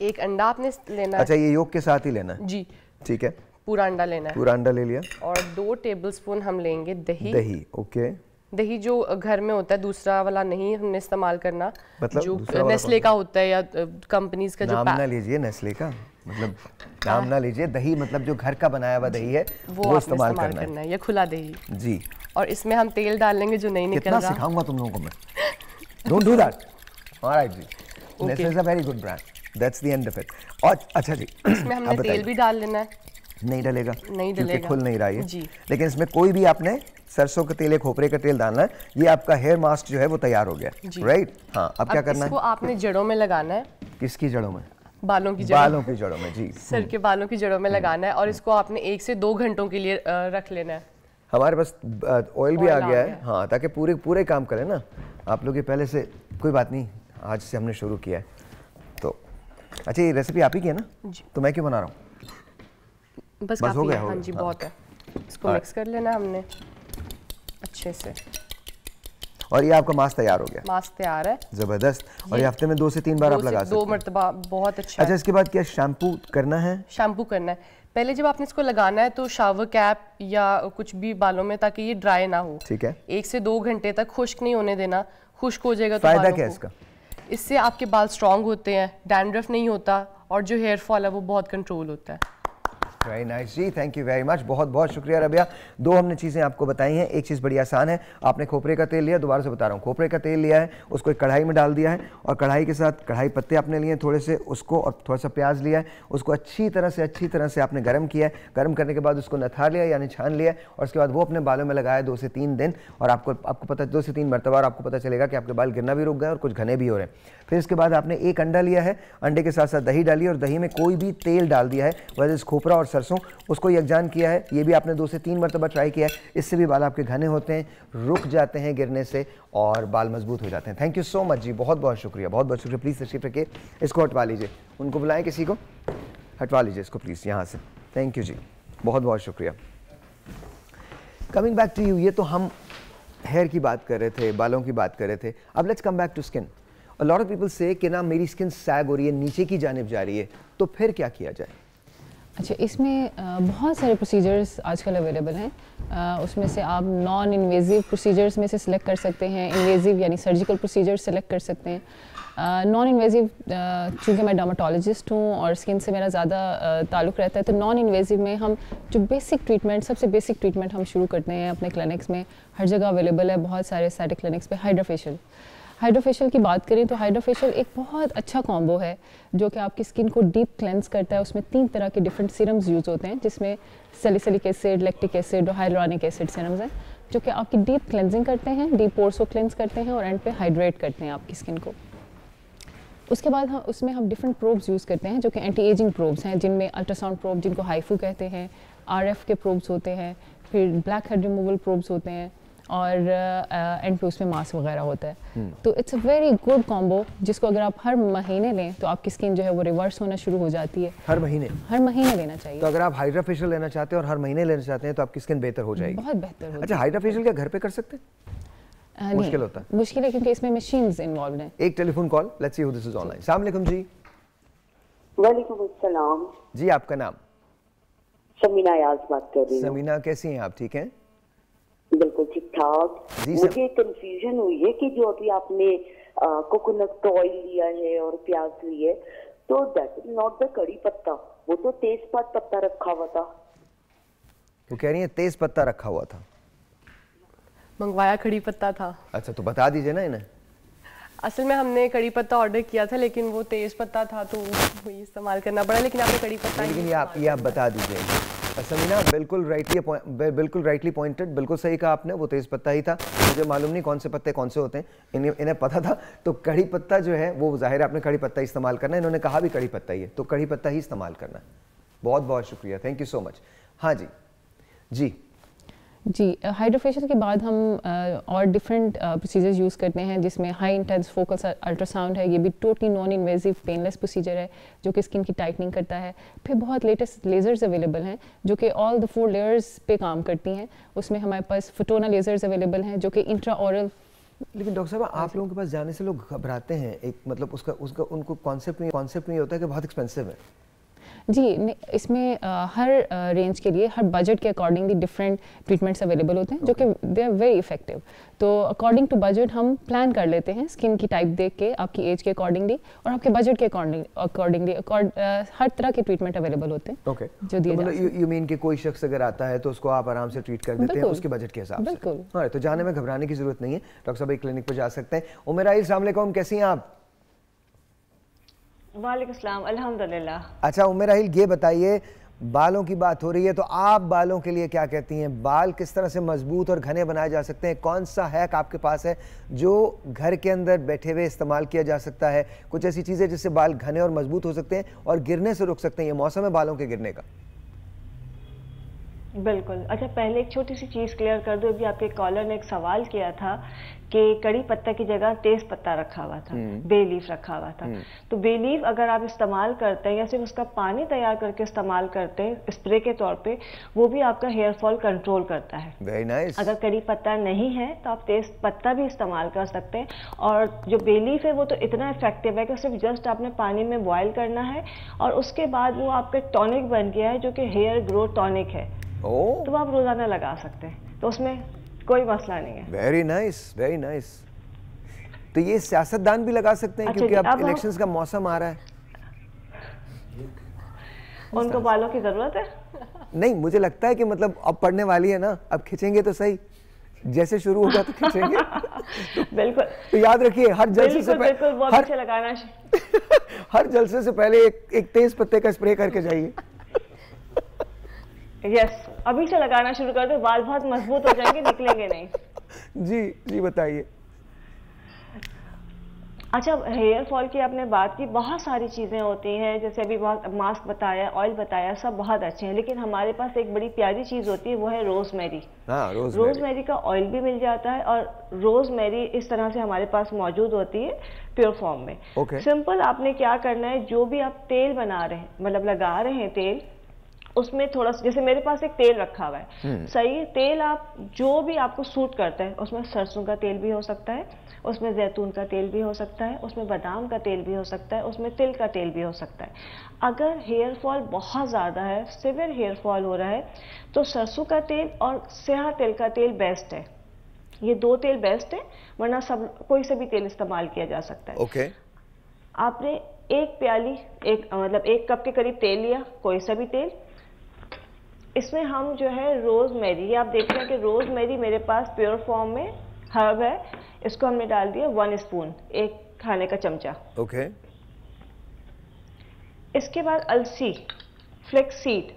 एक अंडा आपने लेना अच्छा ये योग के साथ ही लेना जी ठीक है पूरा अंडा लेना है पूरा अंडा ले लिया और दो टेबलस्पून हम लेंगे दही दही ओके दही जो घर में होता है दूसरा वाला नहीं हमने इस्तेमाल करना मतलब जो नेस्ले का होता है या कंपनीज का नाम जो ना लीजिए नेस्ले का मतलब नाम ना लीजिए दही मतलब जो घर का बनाया हुआ दही है वो, वो इस्तेमाल करना, करना है या खुला दही जी और इसमें हम तेल डाल लेंगे जो नहीं निकल रहा सिखाऊंगा तुम लोगों को मैं डोंट डू दैट ऑलराइट जी Nestle is a very good brand that's the end of it और अच्छा जी इसमें हमने तेल भी डाल लेना है नहीं डलेगा नहीं डलेगा खुल नहीं रहा है जी लेकिन इसमें कोई भी आपने सरसों का तेल खोपरे का तेल डालना है ये आपका हेयर मास्क जो है वो तैयार हो गया राइट हाँ अब, क्या करना है इसको आपने जड़ों में लगाना है किसकी जड़ों में बालों की जड़ों बालों की जड़ों में जी सर के बालों की जड़ों में हम्म। लगाना है और हम्म। इसको आपने एक से दो घंटों के लिए रख लेना है हमारे पास ऑयल भी आ गया है हाँ ताकि पूरे पूरे काम करें ना आप लोग ये पहले से कोई बात नहीं आज से हमने शुरू किया है अच्छा ये रेसिपी आप ही की है ना जी तो मैं क्यों बना रहा हूँ बस, बस हो गया हाँ जी बहुत है हाँ। इसको मिक्स कर लेना हमने अच्छे से और ये आपका मास्क तैयार हो गया मास्क तैयार है जबरदस्त और ये हफ्ते में दो से तीन बार आप लगा दो मरतबा बहुत अच्छा अच्छा इसके बाद क्या शैम्पू करना है शैम्पू करना है पहले जब आपने इसको लगाना है तो शावर कैप या कुछ भी बालों में ताकि ये ड्राई ना हो ठीक है एक से दो घंटे तक खुश्क नहीं होने देना खुश्क हो जाएगा तो फायदा क्या है इसका इससे आपके बाल स्ट्रॉन्ग होते हैं डैंड्रफ नहीं होता और जो हेयर फॉल है वो बहुत कंट्रोल होता है वेरी नाइस जी थैंक यू वेरी मच बहुत बहुत शुक्रिया रबिया दो हमने चीज़ें आपको बताई हैं एक चीज़ बड़ी आसान है आपने खोपरे का तेल लिया दोबारा से बता रहा हूँ खोपरे का तेल लिया है उसको एक कढ़ाई में डाल दिया है और कढ़ाई के साथ कढ़ाई पत्ते आपने लिए थोड़े से उसको और थोड़ा सा प्याज लिया है उसको अच्छी तरह से अच्छी तरह से आपने गर्म किया है गर्म करने के बाद उसको नथा लिया यानी छान लिया और उसके बाद वो अपने बालों में लगाया दो से तीन दिन और आपको आपको पता दो से तीन मरतबार आपको पता चलेगा कि आपके बाल गिरना भी रुक गए और कुछ घने भी हो रहे हैं फिर इसके बाद आपने एक अंडा लिया है अंडे के साथ साथ दही डाली और दही में कोई भी तेल डाल दिया है इस खोपरा और सरसों उसको यकजान किया है ये भी आपने दो से तीन मरतबा ट्राई किया है इससे भी बाल आपके घने होते हैं रुक जाते हैं गिरने से और बाल मजबूत हो जाते हैं थैंक यू सो मच जी बहुत बहुत शुक्रिया बहुत बहुत शुक्रिया प्लीज़ तशरीफ रखिए इसको हटवा लीजिए उनको बुलाएं किसी को हटवा लीजिए इसको प्लीज़ यहाँ से थैंक यू जी बहुत बहुत शुक्रिया कमिंग बैक टू यू ये तो हम हेयर की बात कर रहे थे बालों की बात कर रहे थे अब let's come back to skin lot of people से कि ना मेरी स्किन सैग हो रही है नीचे की जानब जा रही है तो फिर क्या किया जाए अच्छा इसमें बहुत सारे प्रोसीजर्स आजकल अवेलेबल हैं उसमें से आप नॉन इन्वेजिव प्रोसीजर्स में से सिलेक्ट कर सकते हैं इन्वेजिव यानी सर्जिकल प्रोसीजर्स सिलेक्ट कर सकते हैं नॉन इन्वेजिव चूँकि मैं डर्माटोलॉजिस्ट हूँ और स्किन से मेरा ज़्यादा ताल्लुक़ रहता है तो नॉन इन्वेजिव में हम जो बेसिक ट्रीटमेंट सबसे बेसिक ट्रीटमेंट हम शुरू करते हैं अपने क्लिनिक्स में हर जगह अवेलेबल है बहुत सारे स्टैटिक क्लिनिक्स पर हाइड्राफेशियल हाइड्रोफेशियल की बात करें तो हाइड्रोफेशियल एक बहुत अच्छा कॉम्बो है जो कि आपकी स्किन को डीप क्लेंस करता है उसमें तीन तरह के डिफरेंट सीरम्स यूज़ होते हैं जिसमें सेलिसलिक एसिड लैक्टिक एसिड और हाइलोनिक एसिड सीरम्स हैं जो कि आपकी डीप क्लेंजिंग करते हैं डीप पोर्स को क्लेंस करते हैं और एंड पे हाइड्रेट करते हैं आपकी स्किन को उसके बाद हम उसमें हम डिफरेंट प्रोब्स यूज़ करते हैं जो कि एंटी एजिंग प्रोब्स हैं जिनमें अल्ट्रासाउंड प्रोब जिनको हाइफू कहते हैं आर के प्रोब्स होते हैं फिर ब्लैक हेड रिमूवल प्रोब्स होते हैं और एंड uh, प्लस में मास्क वगैरह होता है हम्म। तो it's a very good combo जिसको अगर आप हर महीने लें तो आपकी स्किन जो है वो रिवर्स होना शुरू हो जाती है हर महीने हर महीने लेना चाहिए तो अगर आप हाइड्रा फेशियल लेना चाहते हैं और हर महीने लेना चाहते हैं तो आपकी स्किन बेहतर हो जाएगी बहुत बेहतर अच्छा हाइड्रा फेशियल क्या घर पे कर सकते हैं मुश्किल होता है मुश्किल है क्योंकि इसमें मशीन्स इन्वॉल्व हैं एक telephone call let's see who this is online अस्सलाम वालेकुम जी वालेकुम अस्सलाम जी आपका नाम समीना याज बात कर रही हूं समीना कैसी हैं आप ठीक हैं बिल्कुल ठीक ठाक मुझे कंफ्यूजन हुई है कि जो अभी आपने कोकोनट ऑयल लिया है और प्याज ली है तो दैट इज नॉट द कड़ी पत्ता वो तो तेज पत्ता रखा हुआ था वो कह रही है तेज पत्ता रखा हुआ था मंगवाया कड़ी पत्ता था अच्छा तो बता दीजिए ना इन्हें असल में हमने कड़ी पत्ता ऑर्डर किया था लेकिन वो तेज पत्ता था तो वही इस्तेमाल करना पड़ा लेकिन आपने कड़ी पत्ता लेकिन ये आप ये आप बता दीजिए समीना बिल्कुल राइटली बिल्कुल राइटली पॉइंटेड बिल्कुल सही कहा आपने वो तेज पत्ता ही था मुझे मालूम नहीं कौन से पत्ते कौन से होते हैं इन्हें इन्हें पता था तो कड़ी पत्ता जो है वो जाहिर आपने कड़ी पत्ता इस्तेमाल करना है इन्होंने कहा भी कड़ी पत्ता ही है तो कड़ी पत्ता ही इस्तेमाल करना बहुत बहुत शुक्रिया थैंक यू सो मच हाँ जी जी जी हाइड्रोफेशियल के बाद हम और डिफरेंट प्रोसीजर्स यूज़ करते हैं जिसमें हाई इंटेंस फोकस अल्ट्रासाउंड है ये भी totally non invasive painless procedure है जो कि स्किन की टाइटनिंग करता है फिर बहुत लेटेस्ट लेज़र्स अवेलेबल हैं जो कि ऑल द फोर लेयर्स पे काम करती हैं उसमें हमारे पास फोटोना लेज़र्स अवेलेबल हैं जो कि इंट्रा औरल लेकिन डॉक्टर साहब आप लोगों के पास जाने से लोग घबराते हैं एक मतलब उसका उसका उनको कॉन्सेप्ट नहीं कॉन्सेप्ट नहीं होता है कि बहुत एक्सपेंसिव है जी इसमें आ, हर रेंज के लिए हर बजट के अकॉर्डिंगली डिफरेंट ट्रीटमेंट्स अवेलेबल होते हैं okay. जो कि दे आर वेरी इफेक्टिव तो अकॉर्डिंग टू बजट हम प्लान कर लेते हैं स्किन की टाइप देख के आपकी एज के अकॉर्डिंगली और आपके बजट के अकॉर्डिंगली हर तरह के ट्रीटमेंट अवेलेबल होते हैं okay. जो दिए तो यू मीन मतलब कि कोई शख्स अगर आता है तो उसको आप आराम से ट्रीट कर देते हैं उसके बजट के हिसाब से बिल्कुल तो जाने में घबराने की जरूरत नहीं है डॉक्टर साहब क्लिनिक पर जा सकते हैं उमेरा कैसी हैं आप अच्छा उमेर राहल ये बताइए बालों की बात हो रही है तो आप बालों के लिए क्या कहती हैं बाल किस तरह से मजबूत और घने बनाए जा सकते हैं कौन सा हैक आपके पास है जो घर के अंदर बैठे हुए इस्तेमाल किया जा सकता है कुछ ऐसी चीज़ें जिससे बाल घने और मजबूत हो सकते हैं और गिरने से रुक सकते हैं ये मौसम है बालों के गिरने का बिल्कुल अच्छा पहले एक छोटी सी चीज़ क्लियर कर दो अभी आपके कॉलर ने एक सवाल किया था कि कड़ी पत्ता की जगह तेज पत्ता रखा हुआ था बेलीफ हम्म। रखा हुआ था हम्म। तो बेलीफ अगर आप इस्तेमाल करते हैं या सिर्फ उसका पानी तैयार करके इस्तेमाल करते हैं स्प्रे के तौर पे वो भी आपका हेयर फॉल कंट्रोल करता है वेरी नाइस nice. अगर कड़ी पत्ता नहीं है तो आप तेज पत्ता भी इस्तेमाल कर सकते हैं और जो बेलीफ है वो तो इतना इफेक्टिव है कि सिर्फ जस्ट आपने पानी में बॉयल करना है और उसके बाद वो आपका टॉनिक बन गया है जो कि हेयर ग्रो टॉनिक है oh. तो आप रोज़ाना लगा सकते हैं तो उसमें कोई मसला नहीं है वेरी नाइस वेरी नाइस तो ये सियासतदान भी लगा सकते हैं अच्छा क्योंकि अब इलेक्शंस का मौसम आ रहा है उनको बालों की जरूरत है नहीं मुझे लगता है कि मतलब अब पढ़ने वाली है ना अब खींचेंगे तो सही जैसे शुरू होगा तो खींचेंगे बिल्कुल तो याद रखिए हर जलसे से पहले बिल्कुल बहुत अच्छे लगाना हर जलसे से पहले एक, एक तेज पत्ते का स्प्रे करके जाइए यस अभी से लगाना शुरू कर दो बाल बहुत मजबूत हो जाएंगे निकलेंगे नहीं जी जी बताइए अच्छा हेयर फॉल की आपने बात की बहुत सारी चीज़ें होती हैं जैसे अभी बहुत मास्क बताया ऑयल बताया सब बहुत अच्छे हैं लेकिन हमारे पास एक बड़ी प्यारी चीज़ होती है वो है रोज मैरी रोज मेरी का ऑयल भी मिल जाता है और रोज मैरी इस तरह से हमारे पास मौजूद होती है प्योर फॉर्म में सिंपल okay. आपने क्या करना है जो भी आप तेल बना रहे हैं मतलब लगा रहे हैं तेल उसमें थोड़ा जैसे मेरे पास एक तेल रखा हुआ है हम्म। सही है तेल आप जो भी आपको सूट करता है उसमें सरसों का तेल भी हो सकता है उसमें जैतून का तेल भी हो सकता है उसमें बादाम का तेल भी हो सकता है उसमें तिल का तेल भी हो सकता है अगर हेयर फॉल बहुत ज़्यादा है सिवियर हेयर फॉल हो रहा है तो सरसों का तेल और स्याह तेल का तेल बेस्ट है ये दो तेल बेस्ट है वरना सब कोई सा भी तेल इस्तेमाल किया जा सकता है ओके okay. आपने एक प्याली एक मतलब एक कप के करीब तेल लिया कोई सा भी तेल इसमें हम जो है रोज़ मेरी आप देख रहे हैं कि रोज़ मेरी मेरे पास प्योर फॉर्म में हर्ब है इसको हमने डाल दिया वन स्पून एक खाने का चमचा ओके okay. इसके बाद अलसी फ्लेक्स सीड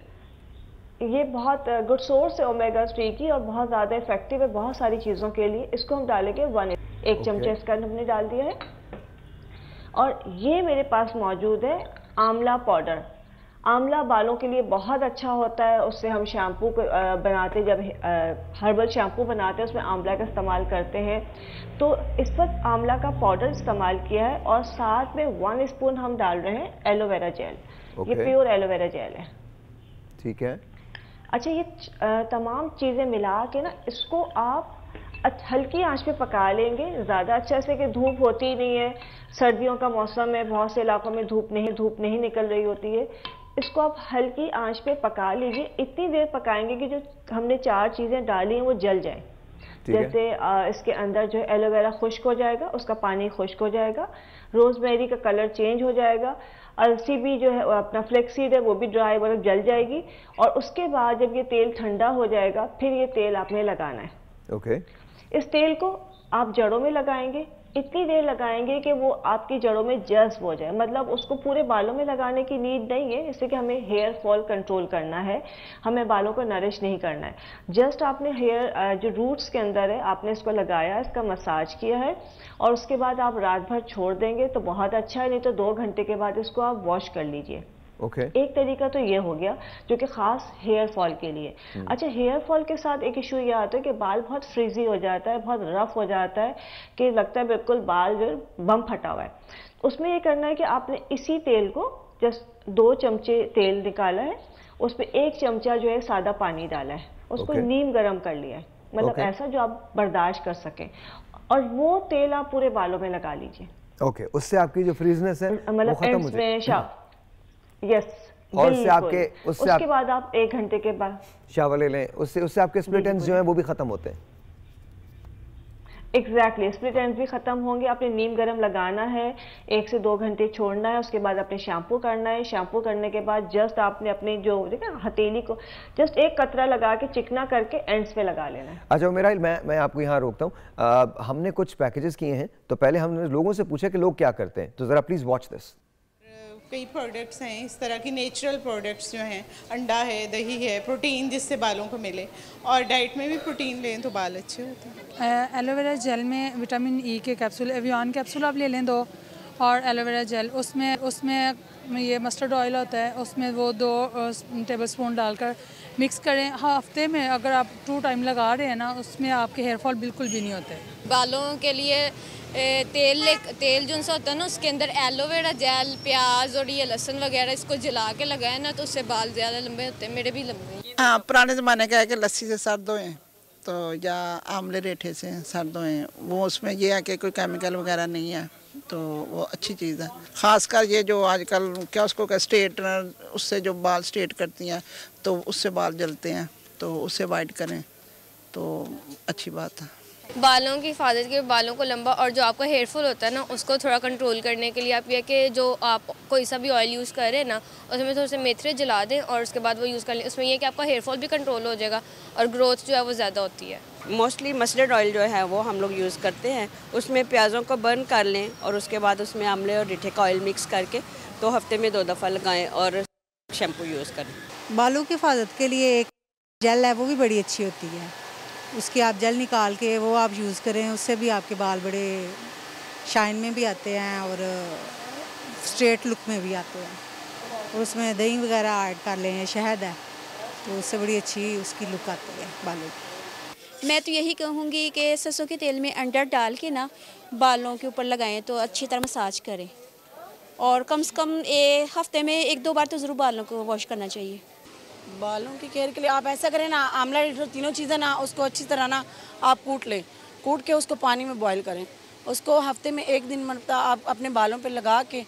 ये बहुत गुड सोर्स है ओमेगा थ्री की और बहुत ज़्यादा इफेक्टिव है बहुत सारी चीज़ों के लिए इसको हम डालेंगे वन एक okay. चमचा इसका हमने डाल दिया है और ये मेरे पास मौजूद है आंवला पाउडर आंवला बालों के लिए बहुत अच्छा होता है उससे हम शैम्पू बनाते जब हर्बल शैम्पू बनाते हैं उसमें आंवला का इस्तेमाल करते हैं तो इस वक्त आंवला का पाउडर इस्तेमाल किया है और साथ में वन स्पून हम डाल रहे हैं एलोवेरा जेल okay. ये प्योर एलोवेरा जेल है ठीक है अच्छा ये तमाम चीज़ें मिला के ना इसको आप हल्की आंच पे पका लेंगे ज़्यादा अच्छा से कि धूप होती ही नहीं है सर्दियों का मौसम है बहुत से इलाकों में धूप नहीं धूप नहीं निकल रही होती है इसको आप हल्की आंच पे पका लीजिए इतनी देर पकाएंगे कि जो हमने चार चीज़ें डाली हैं वो जल जाए जैसे आ, इसके अंदर जो एलोवेरा खुश्क हो जाएगा उसका पानी खुश्क हो जाएगा रोजमेरी का कलर चेंज हो जाएगा अलसी भी जो है अपना फ्लेक्सीड है वो भी ड्राई मतलब जल जाएगी और उसके बाद जब ये तेल ठंडा हो जाएगा फिर ये तेल आपने लगाना है ओके इस तेल को आप जड़ों में लगाएंगे इतनी देर लगाएंगे कि वो आपकी जड़ों में जज्ब हो जाए मतलब उसको पूरे बालों में लगाने की नीड नहीं है इससे कि हमें हेयर फॉल कंट्रोल करना है हमें बालों को नरिश नहीं करना है जस्ट आपने हेयर जो रूट्स के अंदर है आपने इसको लगाया इसका मसाज किया है और उसके बाद आप रात भर छोड़ देंगे तो बहुत अच्छा है नहीं तो दो घंटे के बाद इसको आप वॉश कर लीजिए ओके okay. एक तरीका तो ये हो गया जो कि खास हेयर फॉल के लिए hmm. अच्छा हेयर फॉल के साथ एक इशू ये आता है कि बाल बहुत फ्रीजी हो जाता है बहुत रफ हो जाता है कि लगता है बिल्कुल बाल जो बम फटा हुआ है उसमें ये करना है कि आपने इसी तेल को जस्ट दो चमचे तेल निकाला है उस पर एक चमचा जो है सादा पानी डाला है उसको okay. नीम गर्म कर लिया है मतलब okay. ऐसा जो आप बर्दाश्त कर सकें और वो तेल आप पूरे बालों में लगा लीजिए ओके okay, उससे आपकी जो फ्रीजनेस है मतलब यस और से आपके उससे उसके बाद आप एक घंटे के बाद लें उससे उससे आपके स्प्लिट एंड जो है वो भी खत्म होते हैं एग्जैक्टली स्प्लिट एंड भी ख़त्म होंगे आपने नीम गरम लगाना है एक से दो घंटे छोड़ना है उसके बाद आपने शैम्पू करना है शैम्पू करने के बाद जस्ट आपने अपने जो हथेली को जस्ट एक कतरा लगा के चिकना करके एंड्स पे लगा लेना है अच्छा मेरा मैं मैं आपको यहाँ रोकता हूँ हमने कुछ पैकेजेस किए हैं तो पहले हमने लोगों से पूछा कि लोग क्या करते हैं तो ज़रा प्लीज़ वॉच दिस कई प्रोडक्ट्स हैं इस तरह की नेचुरल प्रोडक्ट्स जो हैं अंडा है दही है प्रोटीन जिससे बालों को मिले और डाइट में भी प्रोटीन लें तो बाल अच्छे होते हैं एलोवेरा जेल में विटामिन ई e के कैप्सूल एवियन कैप्सूल आप ले लें दो और एलोवेरा जेल उसमें उसमें ये मस्टर्ड ऑयल होता है उसमें वो दो टेबल स्पून डालकर मिक्स करें हफ्ते में अगर आप टू टाइम लगा रहे हैं ना उसमें आपके हेयर फॉल बिल्कुल भी नहीं होते बालों के लिए तेल ले तेल जो सा होता है ना उसके अंदर एलोवेरा जेल प्याज और ये लहसुन वगैरह इसको जला के लगाए ना तो उससे बाल ज़्यादा लंबे होते हैं मेरे भी लंबे हाँ पुराने ज़माने का है कि लस्सी से सर धोएं तो या आमले रेठे से सर धोएं वो उसमें ये है कि कोई केमिकल वगैरह नहीं है तो वो अच्छी चीज़ है ख़ासकर ये जो आजकल क्या उसको क्या स्ट्रेटनर उससे जो बाल स्ट्रेट करती हैं तो उससे बाल जलते हैं तो उससे वाइट करें तो अच्छी बात है बालों की हिफाजत के बालों को लंबा और जो आपका हेयरफॉल होता है ना उसको थोड़ा कंट्रोल करने के लिए आप यह कि जो आप कोई सा भी ऑयल यूज़ करें ना उसमें थोड़े से मेथरे जला दें और उसके बाद वो यूज़ कर लें उसमें यह कि आपका हेयरफॉल भी कंट्रोल हो जाएगा और ग्रोथ जो है वो ज़्यादा होती है मोस्टली मस्टर्ड ऑयल जो है वो हम लोग यूज़ करते हैं उसमें प्याज़ों को बर्न कर लें और उसके बाद उसमें आमले और रिठे का ऑयल मिक्स करके तो हफ्ते में दो दफ़ा लगाएँ और शैम्पू यूज़ करें बालों की हिफाजत के लिए एक जेल है वो भी बड़ी अच्छी होती है उसकी आप जल निकाल के वो आप यूज़ करें उससे भी आपके बाल बड़े शाइन में भी आते हैं और स्ट्रेट uh, लुक में भी आते हैं और उसमें दही वगैरह ऐड कर लें शहद है तो उससे बड़ी अच्छी उसकी लुक आती है बालों की मैं तो यही कहूँगी कि सरसों के तेल में अंडर डाल के ना बालों के ऊपर लगाएं तो अच्छी तरह मसाज करें और कम से कम ए, हफ्ते में एक दो बार तो ज़रूर बालों को वॉश करना चाहिए बालों की केयर के लिए आप ऐसा करें ना आमला लीटर तीनों चीज़ें ना उसको अच्छी तरह ना आप कूट लें कूट के उसको पानी में बॉईल करें उसको हफ्ते में एक दिन मतलब आप अपने बालों पे लगा के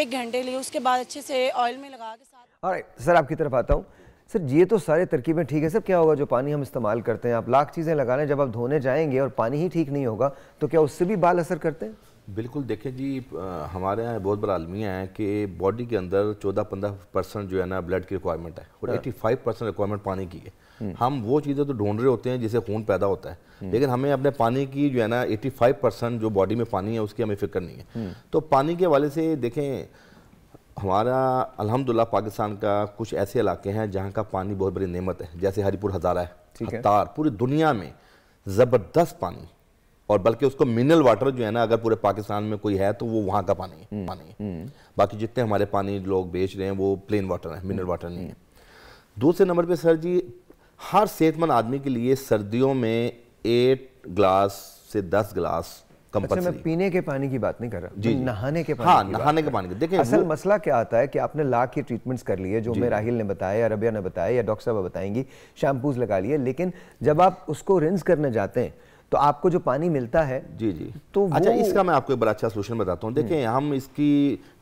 एक घंटे लिए उसके बाद अच्छे से ऑयल में लगा के साथ और सर आपकी तरफ आता हूँ सर ये तो सारे तरकीबें ठीक है सर क्या होगा जो पानी हम इस्तेमाल करते हैं आप लाख चीज़ें लगा लें जब आप धोने जाएंगे और पानी ही ठीक नहीं होगा तो क्या उससे भी बाल असर करते हैं बिल्कुल देखिए जी हमारे यहाँ बहुत बड़ा आलमिया है कि बॉडी के अंदर 14-15 परसेंट जो है ना ब्लड की रिक्वायरमेंट है और एट्टी फाइव परसेंट रिक्वायरमेंट पानी की है हम्म। हम वो चीज़ें तो ढूंढ रहे होते हैं जिसे खून पैदा होता है हम्म। लेकिन हमें अपने पानी की जो है ना फाइव परसेंट जो बॉडी में पानी है उसकी हमें फिक्र नहीं है हम्म। तो पानी के हवाले से देखें हमारा अलहमदिल्ला पाकिस्तान का कुछ ऐसे इलाके हैं जहाँ का पानी बहुत बड़ी नेमत है जैसे हरिपुर हज़ारा है हतार पूरी दुनिया में ज़बरदस्त पानी और बल्कि उसको मिनरल वाटर जो है ना अगर पूरे पाकिस्तान में कोई है तो वो वहां का पानी है हम्म, पानी है हम्म। बाकी जितने हमारे पानी लोग बेच रहे हैं वो प्लेन वाटर है मिनरल वाटर नहीं है हम्म। दूसरे नंबर पे सर जी हर सेहतमंद आदमी के लिए सर्दियों में एट ग्लास से दस ग्लास अच्छा, मैं पीने के पानी की बात नहीं कर रहा जी, नहाने के हाँ, पानी हाँ, की नहाने के पानी देखिए असल मसला क्या आता है कि आपने लाख की ट्रीटमेंट्स कर लिए जो मैं राहिल ने बताया या रबिया ने बताया या डॉक्टर साहब बताएंगी शैम्पूज लगा लिए लेकिन जब आप उसको रिंस करने जाते हैं तो आपको जो पानी मिलता है जी जी तो अच्छा इसका मैं आपको एक बड़ा अच्छा सोल्यूशन बताता हूँ देखें हम इसकी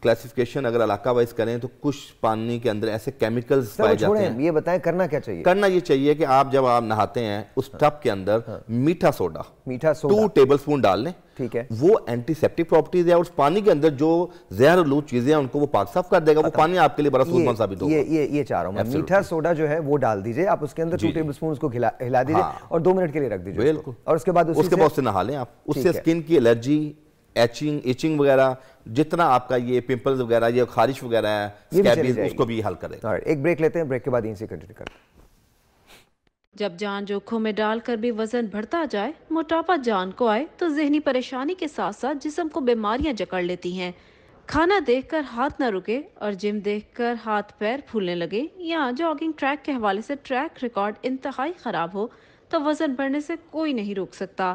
क्लासिफिकेशन अगर इलाका वाइज करें तो कुछ पानी के अंदर ऐसे केमिकल्स पाए जाते हैं ये बताएं करना क्या चाहिए करना ये चाहिए कि आप जब आप नहाते हैं उस टब हाँ, के अंदर हाँ, मीठा सोडा मीठा सोडा टू टेबल स्पून डाल लें ठीक है वो एंटीसेप्टिक प्रॉपर्टीज है और उस पानी के अंदर जो जहर लू चीजें हैं उनको वो पाक साफ कर देगा वो पानी आपके लिए बड़ा सूझमान साबित तो होगा ये ये ये चाह रहा हूँ मीठा सोडा जो है वो डाल दीजिए आप उसके अंदर टू टेबल स्पून उसको हिला दीजिए हाँ। और दो मिनट के लिए रख दीजिए बिल्कुल और उसके बाद उसके बाद उससे नहा लें आप उससे स्किन की एलर्जी एचिंग इचिंग वगैरह जितना आपका ये पिंपल्स वगैरह ये खारिश वगैरह है स्कैबीज उसको भी हल करेगा एक ब्रेक लेते हैं ब्रेक के बाद इनसे कंटिन्यू करते हैं जब जान जोखों में डालकर भी वजन बढ़ता जाए मोटापा जान को आए तो जहनी परेशानी के साथ साथ जिसम को बीमारियां जकड़ लेती हैं खाना देखकर हाथ न रुके और जिम देखकर हाथ पैर फूलने लगे या जॉगिंग ट्रैक के हवाले से ट्रैक रिकॉर्ड इंतहाई ख़राब हो तो वज़न बढ़ने से कोई नहीं रोक सकता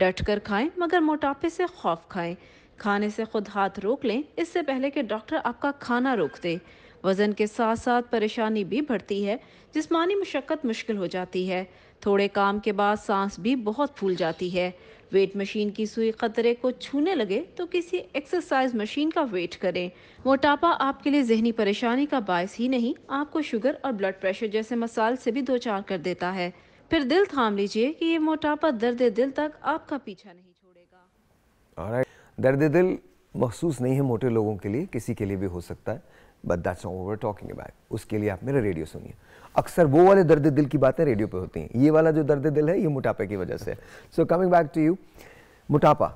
डट कर खाएं मगर मोटापे से खौफ खाएं खाने से खुद हाथ रोक लें इससे पहले कि डॉक्टर आपका खाना रोक दे वज़न के साथ साथ परेशानी भी बढ़ती है जिसमानी मशक्क़त मुश्किल हो जाती है थोड़े काम के बाद सांस भी बहुत फूल जाती है वेट मशीन की सुई खतरे को छूने लगे तो किसी एक्सरसाइज मशीन का वेट करें मोटापा आपके लिए जहनी परेशानी का बायस ही नहीं आपको शुगर और ब्लड प्रेशर जैसे मसाल से भी दो चार कर देता है फिर दिल थाम लीजिए कि ये मोटापा दर्द दिल तक आपका पीछा नहीं छोड़ेगा दर्द दिल मखसूस नहीं है मोटे लोगों के लिए किसी के लिए भी हो सकता है but that's not over talking about उसके लिए आप मेरा रेडियो सुनिए अक्सर वो वाले दर्द दिल की बातें रेडियो पे होती हैं ये वाला जो दर्द दिल है ये मोटापे की वजह से है so coming back to you मोटापा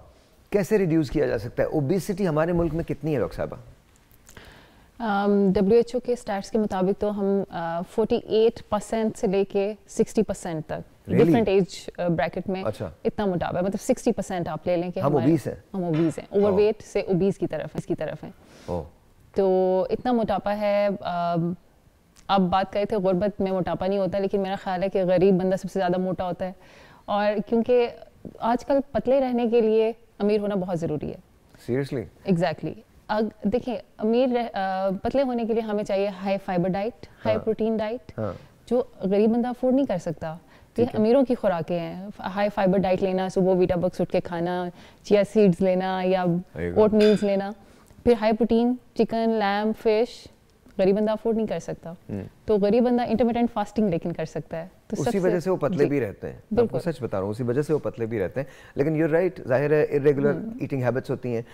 कैसे रिड्यूस किया जा सकता है ओबेसिटी हमारे मुल्क में कितनी है डॉक्टर साहबा डब्ल्यू um, एच ओ के स्टैट्स के मुताबिक तो हम फोर्टी एट परसेंट से लेके सिक्सटी परसेंट तक डिफरेंट एज ब्रैकेट में अच्छा। इतना मोटापा है मतलब 60 परसेंट आप ले लें कि हम ओबीस हैं हम ओबीस हैं ओवरवेट से ओबीस की तरफ इसकी तरफ हैं तो इतना मोटापा है आप बात करे थे गुर्बत में मोटापा नहीं होता लेकिन मेरा ख्याल है कि गरीब बंदा सबसे ज़्यादा मोटा होता है और क्योंकि आजकल पतले रहने के लिए अमीर होना बहुत ज़रूरी है सीरियसली एग्जैक्टली अग देखिए अमीर रह, आ, पतले होने के लिए हमें चाहिए high fibre diet high protein diet जो गरीब बंदा अफोर्ड नहीं कर सकता हाँ. तो ये अमीरों की खुराकें हैं हाई फाइबर डाइट लेना सुबह वीटा बक्स उठ के खाना चिया सीड्स लेना या ओट मील्स लेना फिर high protein chicken lamb fish गरीब बंदा अफोर्ड नहीं कर सकता हम्म। तो गरीब बंदा इंटरमीडियंट फास्टिंग लेकिन कर सकता है तो उसी वजह से वो पतले भी रहते हैं बिल्कुल सच बता रहा हूँ उसी वजह से वो पतले भी रहते हैं लेकिन यूर राइट जाहिर है इरेगुलर ईटिंग हैबिट्स होती हैं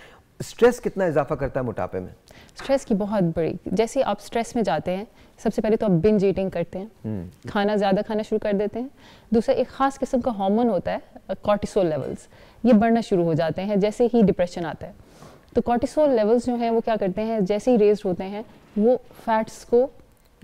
स्ट्रेस कितना इजाफा करता है मोटापे में स्ट्रेस की बहुत बड़ी जैसे आप स्ट्रेस में जाते हैं सबसे पहले तो आप बिंज ईटिंग करते हैं हम्म। खाना ज़्यादा खाना शुरू कर देते हैं दूसरा एक ख़ास किस्म का हार्मोन होता है कॉर्टिसोल लेवल्स ये बढ़ना शुरू हो जाते हैं जैसे ही डिप्रेशन आता है तो कॉर्टिसोल लेवल्स जो हैं वो क्या करते हैं जैसे ही रेज होते हैं वो फैट्स को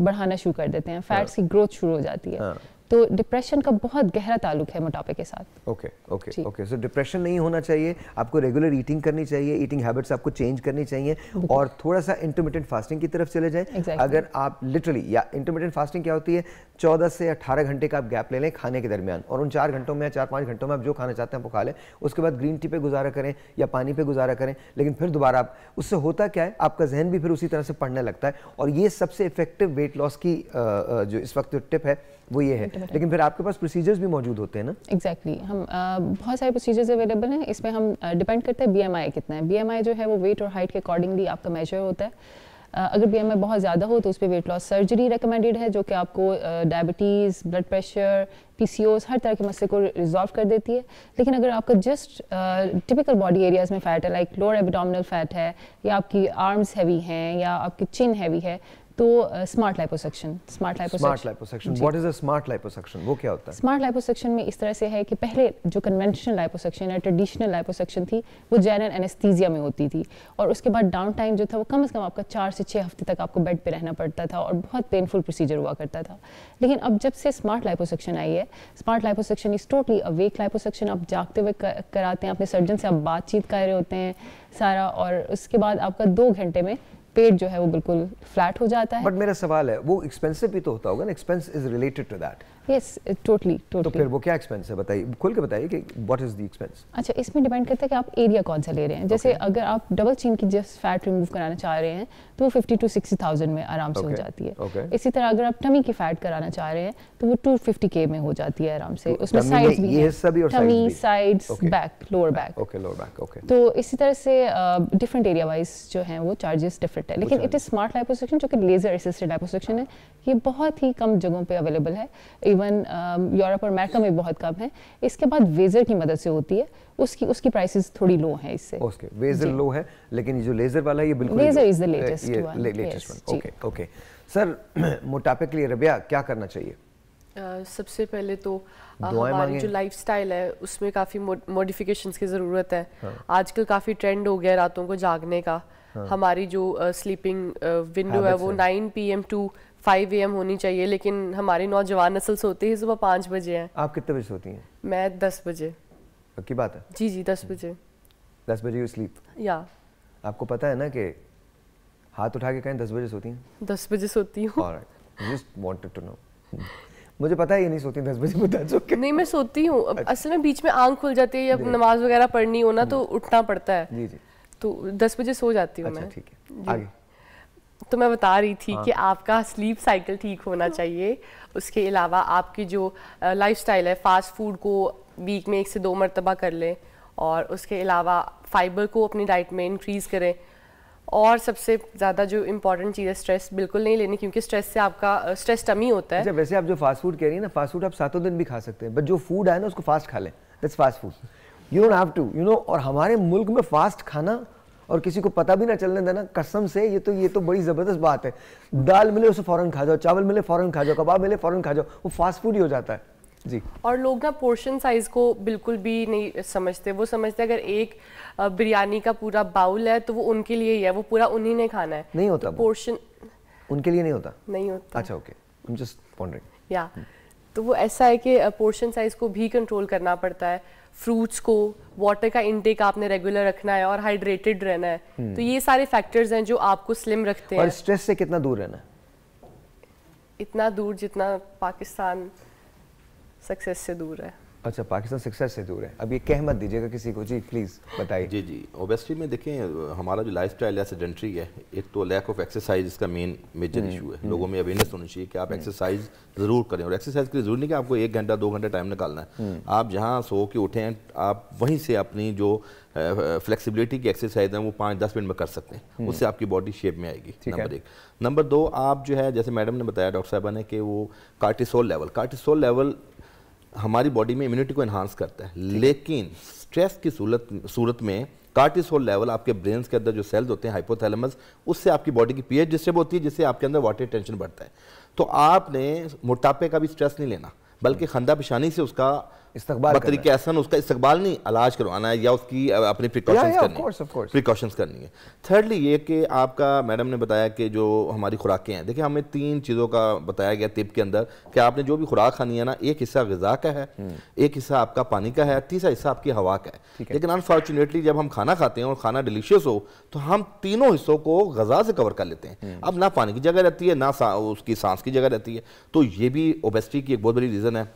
बढ़ाना शुरू कर देते हैं फैट्स हाँ। की ग्रोथ शुरू हो जाती है हाँ। तो डिप्रेशन का बहुत गहरा ताल्लुक है मोटापे के साथ okay okay okay so depression नहीं होना चाहिए आपको रेगुलर ईटिंग करनी चाहिए ईटिंग हैबिट्स आपको चेंज करनी चाहिए और थोड़ा सा इंटरमीडियंट फास्टिंग की तरफ चले जाएं exactly. अगर आप लिटरली या इंटरमीडियंट फास्टिंग क्या होती है चौदह से अठारह घंटे का आप गैप ले लें खाने के दरमियान और उन चार घंटों में या चार पाँच घंटों में आप जो खाना चाहते हैं वो खा लें उसके बाद ग्रीन टी पे गुजारा करें या पानी पे गुजारा करें लेकिन फिर दोबारा आप उससे होता क्या है आपका जहन भी फिर उसी तरह से पढ़ने लगता है और ये सबसे इफेक्टिव वेट लॉस की जो इस वक्त टिप है वो ये है लेकिन फिर आपके पास प्रोसीजर्स भी मौजूद होते हैं ना एग्जैक्टली exactly. हम आ, बहुत सारे प्रोसीजर्स अवेलेबल हैं इसमें हम डिपेंड करते हैं बी कितना है बी जो है वो वेट और हाइट के अकॉर्डिंगली आपका मेजर होता है अगर बी एम आई बहुत ज़्यादा हो तो उस पर वेट लॉस सर्जरी रिकमेंडेड है जो कि आपको diabetes blood pressure P C हर तरह के मसले को रिजॉल्व कर देती है लेकिन अगर आपका जस्ट टिपिकल बॉडी एरियाज़ में फ़ैट है लाइक लोअर एबडामिनल फ़ैट है या आपकी आर्म्स हैवी हैं या आपकी चिन हैवी है तो smart liposuction smart smart liposuction what is a smart liposuction वो क्या होता है स्मार्ट लाइपोसक्शन में इस तरह से है कि पहले जो कन्वेंशनल लाइपोसक्शन है ट्रेडिशनल लाइपोसक्शन थी वो जनरल एनेस्थीजिया में होती थी और उसके बाद डाउन टाइम जो था वो कम से कम आपका चार से छः हफ्ते तक आपको बेड पर रहना पड़ता था और बहुत पेनफुल प्रोसीजर हुआ करता था लेकिन अब जब से स्मार्ट लाइपोसक्शन आई है smart liposuction is totally awake liposuction आप जागते हुए कराते हैं अपने सर्जन से आप बातचीत कर रहे होते हैं सारा और उसके बाद आपका दो घंटे में पेट जो है वो बिल्कुल फ्लैट हो जाता है बट मेरा सवाल है वो एक्सपेंसिव भी तो होता होगा ना expense is related to that yes totally totally तो फिर वो क्या एक्सपेंस है बताइए खुल के बताइए कि व्हाट इज द एक्सपेंस अच्छा इसमें डिपेंड करता है कि आप एरिया कौन सा ले रहे हैं जैसे okay. अगर आप डबल चीन की जस्ट फैट रिमूव कराना चाह रहे हैं तो वो फिफ्टी टू सिक्सटी में आराम okay. हो जाती है okay. इसी तरह अगर आप टमी की फैट कराना चाह रहे हैं तो वो टू में हो जाती है आराम से तो उसमें साइड भी tummy sides back lower back okay lower back okay तो इसी तरह से डिफरेंट एरिया वाइज जो है वो चार्जेस डिफरेंट है लेकिन इट इज स्मार्ट लाइपोसक्शन जो कि लेजर असिस्टेड लाइपोसक्शन है ये बहुत ही कम जगहों पे अवेलेबल है इवन यूरोप और अमेरिका में बहुत कम है इसके बाद वेजर की मदद से होती है उसकी उसकी प्राइसेस थोड़ी लो है इससे ओके वेजर लो है लेकिन जो लेजर वाला है ये बिल्कुल laser is the latest one latest one okay okay sir मोटापे के लिए रबिया क्या करना चाहिए सबसे पहले तो हमारी जो लाइफस्टाइल है उसमें काफ़ी मॉडिफिकेशंस की ज़रूरत है हाँ। आजकल काफ़ी ट्रेंड हो गया रातों को जागने का हाँ। हमारी जो स्लीपिंग विंडो है वो 9 पीएम टू फाइव ए होनी चाहिए लेकिन हमारी नौजवान नस्ल सोती है सुबह पाँच बजे हैं आप कितने बजे सोती हैं मैं दस बजे की बात है जी जी दस बजे दस बजे यू स्लीप या आपको पता है ना कि हाथ उठा के कहें दस बजे सोती हैं दस बजे सोती हूँ जस्ट मुझे पता है ये नहीं सोती दस बजे बता चुके नहीं मैं सोती हूँ अच्छा। असल में बीच में आंख खुल जाती है या नमाज वगैरह पढ़नी हो ना तो उठना पड़ता है जी जी तो दस बजे सो जाती हूँ अच्छा, मैं ठीक है आगे तो मैं बता रही थी हाँ। कि आपका स्लीप साइकिल ठीक होना चाहिए उसके अलावा आपकी जो लाइफस्टाइल है फास्ट फूड को वीक में एक से दो मरतबा कर लें और उसके अलावा फाइबर को अपनी डाइट में इंक्रीज़ करें और सबसे ज़्यादा जो इम्पोर्टेंट चीज़ है स्ट्रेस बिल्कुल नहीं लेनी क्योंकि स्ट्रेस से आपका स्ट्रेस टमी होता है अच्छा वैसे आप जो फास्ट फूड कह रही हैं ना फास्ट फूड आप सातों दिन भी खा सकते हैं बट जो फूड आए ना उसको फास्ट खा लें that's fast food you don't have to you know और हमारे मुल्क में फास्ट खाना और किसी को पता भी ना चलने देना कसम से ये तो ये तो बड़ी ज़बरदस्त बात है दाल मिले उसे फ़ौरन खा जाओ चावल मिले फ़ौरन खा जाओ कबाब मिले फ़ौरन खा जाओ वो फास्ट फूड ही हो जाता है जी और लोग ना पोर्शन साइज़ को बिल्कुल भी नहीं समझते वो समझते अगर एक बिरयानी का पूरा बाउल है तो वो उनके लिए ही है वो पूरा उन्हीं ने खाना है नहीं होता पोर्शन उनके लिए नहीं होता नहीं होता अच्छा ओके आई एम जस्ट या तो वो ऐसा है कि पोर्शन साइज़ को भी कंट्रोल करना पड़ता है फ्रूट्स को वाटर का इनटेक आपने रेगुलर रखना है और हाइड्रेटेड रहना है तो ये सारे फैक्टर्स हैं जो आपको स्लिम रखते हैं और स्ट्रेस से कितना दूर रहना है इतना दूर जितना पाकिस्तान सक्सेस से दूर है अच्छा पाकिस्तान सक्सेस से दूर है अब ये कह मत दीजिएगा किसी को जी प्लीज़ बताइए जी जी ओबेसिटी में देखें हमारा जो लाइफ स्टाइल या सेडेंट्री है एक तो लैक ऑफ एक्सरसाइज इसका मेन मेजर इशू है हम्म। लोगों में अवेयरनेस होनी चाहिए कि आप एक्सरसाइज हम्म। ज़रूर करें और एक्सरसाइज के लिए ज़रूरी नहीं कि आपको एक घंटा दो घंटा टाइम निकालना है हम्म। आप जहाँ सो के उठें आप वहीं से अपनी जो फ्लेक्सिबिलिटी की एक्सरसाइज है वो पाँच दस मिनट में कर सकते हैं उससे आपकी बॉडी शेप में आएगी नंबर एक नंबर दो आप जो है जैसे मैडम ने बताया डॉक्टर साहबा ने कि वो कार्टिसोल लेवल कार्टिसोल लेवल हमारी बॉडी में इम्यूनिटी को इन्हांस करता है लेकिन स्ट्रेस की सूरत सूरत में कार्टिसोल लेवल आपके ब्रेन के अंदर जो सेल्स होते हैं हाइपोथैलेमस उससे आपकी बॉडी की पीएच डिस्टर्ब होती है जिससे आपके अंदर वाटर टेंशन बढ़ता है तो आपने मोटापे का भी स्ट्रेस नहीं लेना बल्कि हम्म। खंदा पिशानी से उसका बकरी के असन उसका इस्तेबाल नहीं इलाज करवाना है या उसकी अपनी प्रिकॉशंस करनी प्रिकॉशंस करनी है थर्डली ये कि आपका मैडम ने बताया कि जो हमारी खुराकें हैं देखिए हमें तीन चीज़ों का बताया गया तिब के अंदर कि आपने जो भी खुराक खानी है ना एक हिस्सा गज़ा का है हम्म। एक हिस्सा आपका पानी का है तीसरा हिस्सा आपकी हवा का है लेकिन अनफॉर्चुनेटली जब हम खाना खाते हैं और खाना डिलीशियस हो तो हम तीनों हिस्सों को गज़ा से कवर कर लेते हैं हम्म। अब ना पानी की जगह रहती है ना उसकी सांस की जगह रहती है तो ये भी ओबेस्टी की एक बहुत बड़ी रीज़न है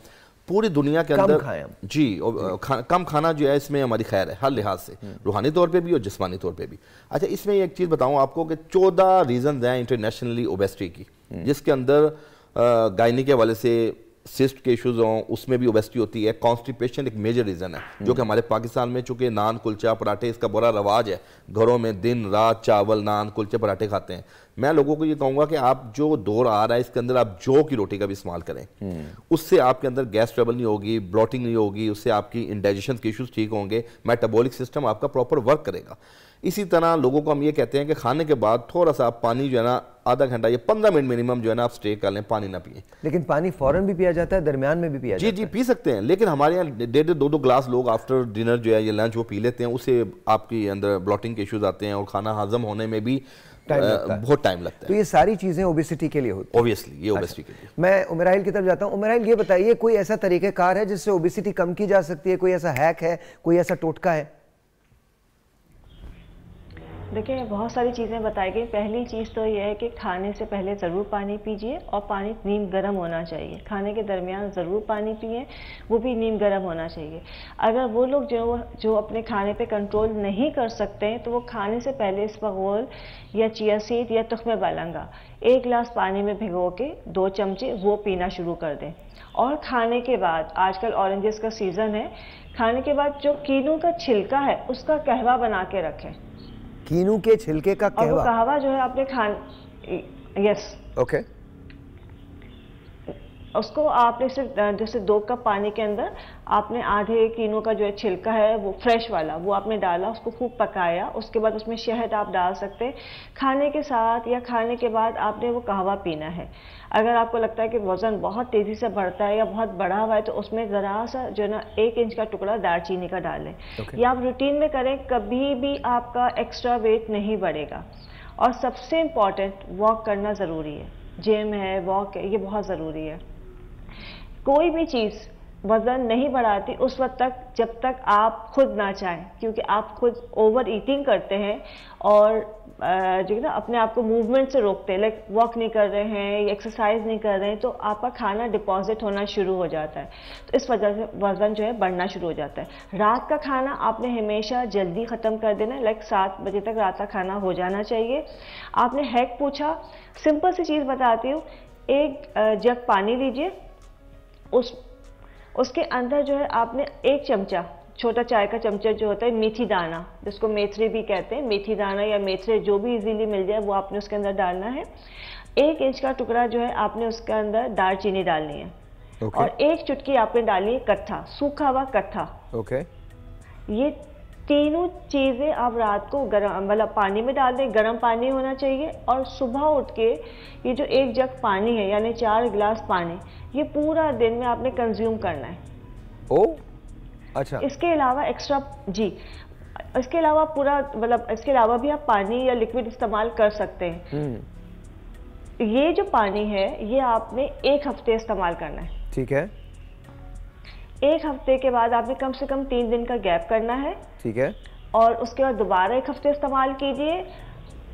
पूरी दुनिया के अंदर जी और खा, कम खाना जो है इसमें हमारी खैर है हर लिहाज से हम्म। रूहानी तौर पे भी और जिसमानी तौर पे भी अच्छा इसमें एक चीज़ बताऊँ आपको कि चौदह रीज़न हैं इंटरनेशनली ओबेस्ट्री की हम्म। जिसके अंदर गायनी के हवाले से सिस्ट के इश्यूज हों उसमें भी ओबेसिटी होती है कॉन्स्टिपेशन एक मेजर रीज़न है जो कि हमारे पाकिस्तान में चूंकि नान कुलचा पराठे इसका बुरा रवाज है घरों में दिन रात चावल नान कुलचे पराठे खाते हैं मैं लोगों को ये कहूँगा कि आप जो दौर आ रहा है इसके अंदर आप जौ की रोटी का भी इस्तेमाल करें हम्म। उससे आपके अंदर गैस ट्रेबल नहीं होगी ब्लॉटिंग नहीं होगी उससे आपकी इंडाइजेशन के इशूज़ ठीक होंगे मेटाबॉलिक सिस्टम आपका प्रॉपर वर्क करेगा इसी तरह लोगों को हम ये कहते हैं कि खाने के बाद थोड़ा सा पानी जो है ना आधा घंटा या पंद्रह मिनट मिनिमम जो है ना आप स्टे कर लें पानी ना पिए लेकिन पानी फौरन भी पिया जाता है दरमियान में भी पिया जी जी पी सकते हैं लेकिन हमारे यहाँ डेढ़ दो दो ग्लास लोग आफ्टर डिनर जो है या लंच वो पी लेते हैं उससे आपके अंदर ब्लॉटिंग के इशूज़ आते हैं और खाना हजम होने में भी बहुत टाइम लगता है तो ये सारी चीज़ें ओबेसिटी के लिए होती है ओबियसली ये ओबेसिटी अच्छा, के लिए मैं उमराइल की तरफ जाता हूँ उमराइल ये बताइए कोई ऐसा तरीक़ेकार है जिससे ओबेसिटी कम की जा सकती है कोई ऐसा हैक है कोई ऐसा टोटका है देखिए बहुत सारी चीज़ें बताई गई पहली चीज़ तो यह है कि खाने से पहले ज़रूर पानी पीजिए और पानी नीम गर्म होना चाहिए खाने के दरमियान ज़रूर पानी पिए वो भी नीम गर्म होना चाहिए अगर वो लोग जो जो अपने खाने पे कंट्रोल नहीं कर सकते हैं तो वो खाने से पहले इस बगोल या चिया सीट या तुखम बालंगा एक गिलास पानी में भिगो के दो चमचे वो पीना शुरू कर दें और खाने के बाद आजकल ऑरेंजेस का सीज़न है खाने के बाद जो कीनू का छिलका है उसका कहवा बना के रखें कीनू के छिलके का कहवा कहवा जो है आपने खान यस ओके okay. उसको आपने सिर्फ जैसे दो कप पानी के अंदर आपने आधे कीनो का जो है छिलका है वो फ्रेश वाला वो आपने डाला उसको खूब पकाया उसके बाद उसमें शहद आप डाल सकते हैं खाने के साथ या खाने के बाद आपने वो कहवा पीना है अगर आपको लगता है कि वज़न बहुत तेज़ी से बढ़ता है या बहुत बढ़ा हुआ है तो उसमें ज़रा सा जो है ना एक इंच का टुकड़ा दालचीनी का डालें okay. या आप रूटीन में करें कभी भी आपका एक्स्ट्रा वेट नहीं बढ़ेगा और सबसे इम्पॉर्टेंट वॉक करना ज़रूरी है जिम है वॉक है ये बहुत ज़रूरी है कोई भी चीज़ वज़न नहीं बढ़ाती उस वक्त तक जब तक आप खुद ना चाहें क्योंकि आप खुद ओवर ईटिंग करते हैं और जो है ना अपने आप को मूवमेंट से रोकते हैं लाइक वॉक नहीं कर रहे हैं एक्सरसाइज नहीं कर रहे हैं तो आपका खाना डिपॉजिट होना शुरू हो जाता है तो इस वजह से वज़न जो है बढ़ना शुरू हो जाता है रात का खाना आपने हमेशा जल्दी ख़त्म कर देना है लाइक सात बजे तक रात का खाना हो जाना चाहिए आपने हैक पूछा सिंपल सी चीज़ बताती हूँ एक जग पानी लीजिए उस उसके अंदर जो है आपने एक चमचा छोटा चाय का चमचा जो होता है मेथी दाना जिसको मेथरे भी कहते हैं मेथी दाना या मेथरे जो भी इजीली मिल जाए वो आपने उसके अंदर डालना है एक इंच का टुकड़ा जो है आपने उसके अंदर दार चीनी डालनी है okay. और एक चुटकी आपने डाली है कट्ठा सूखा हुआ कट्ठा ओके okay. ये तीनों चीज़ें आप रात को गर्म मतलब पानी में डाल दें गर्म पानी होना चाहिए और सुबह उठ के ये जो एक जग पानी है यानी चार गिलास पानी ये पूरा दिन में आपने कंज्यूम करना है ओ अच्छा इसके अलावा एक्स्ट्रा जी इसके अलावा पूरा मतलब इसके अलावा भी आप पानी या लिक्विड इस्तेमाल कर सकते हैं हम्म। ये जो पानी है ये आपने एक हफ्ते इस्तेमाल करना है ठीक है एक हफ्ते के बाद आपने कम से कम तीन दिन का गैप करना है ठीक है और उसके बाद दोबारा एक हफ्ते इस्तेमाल कीजिए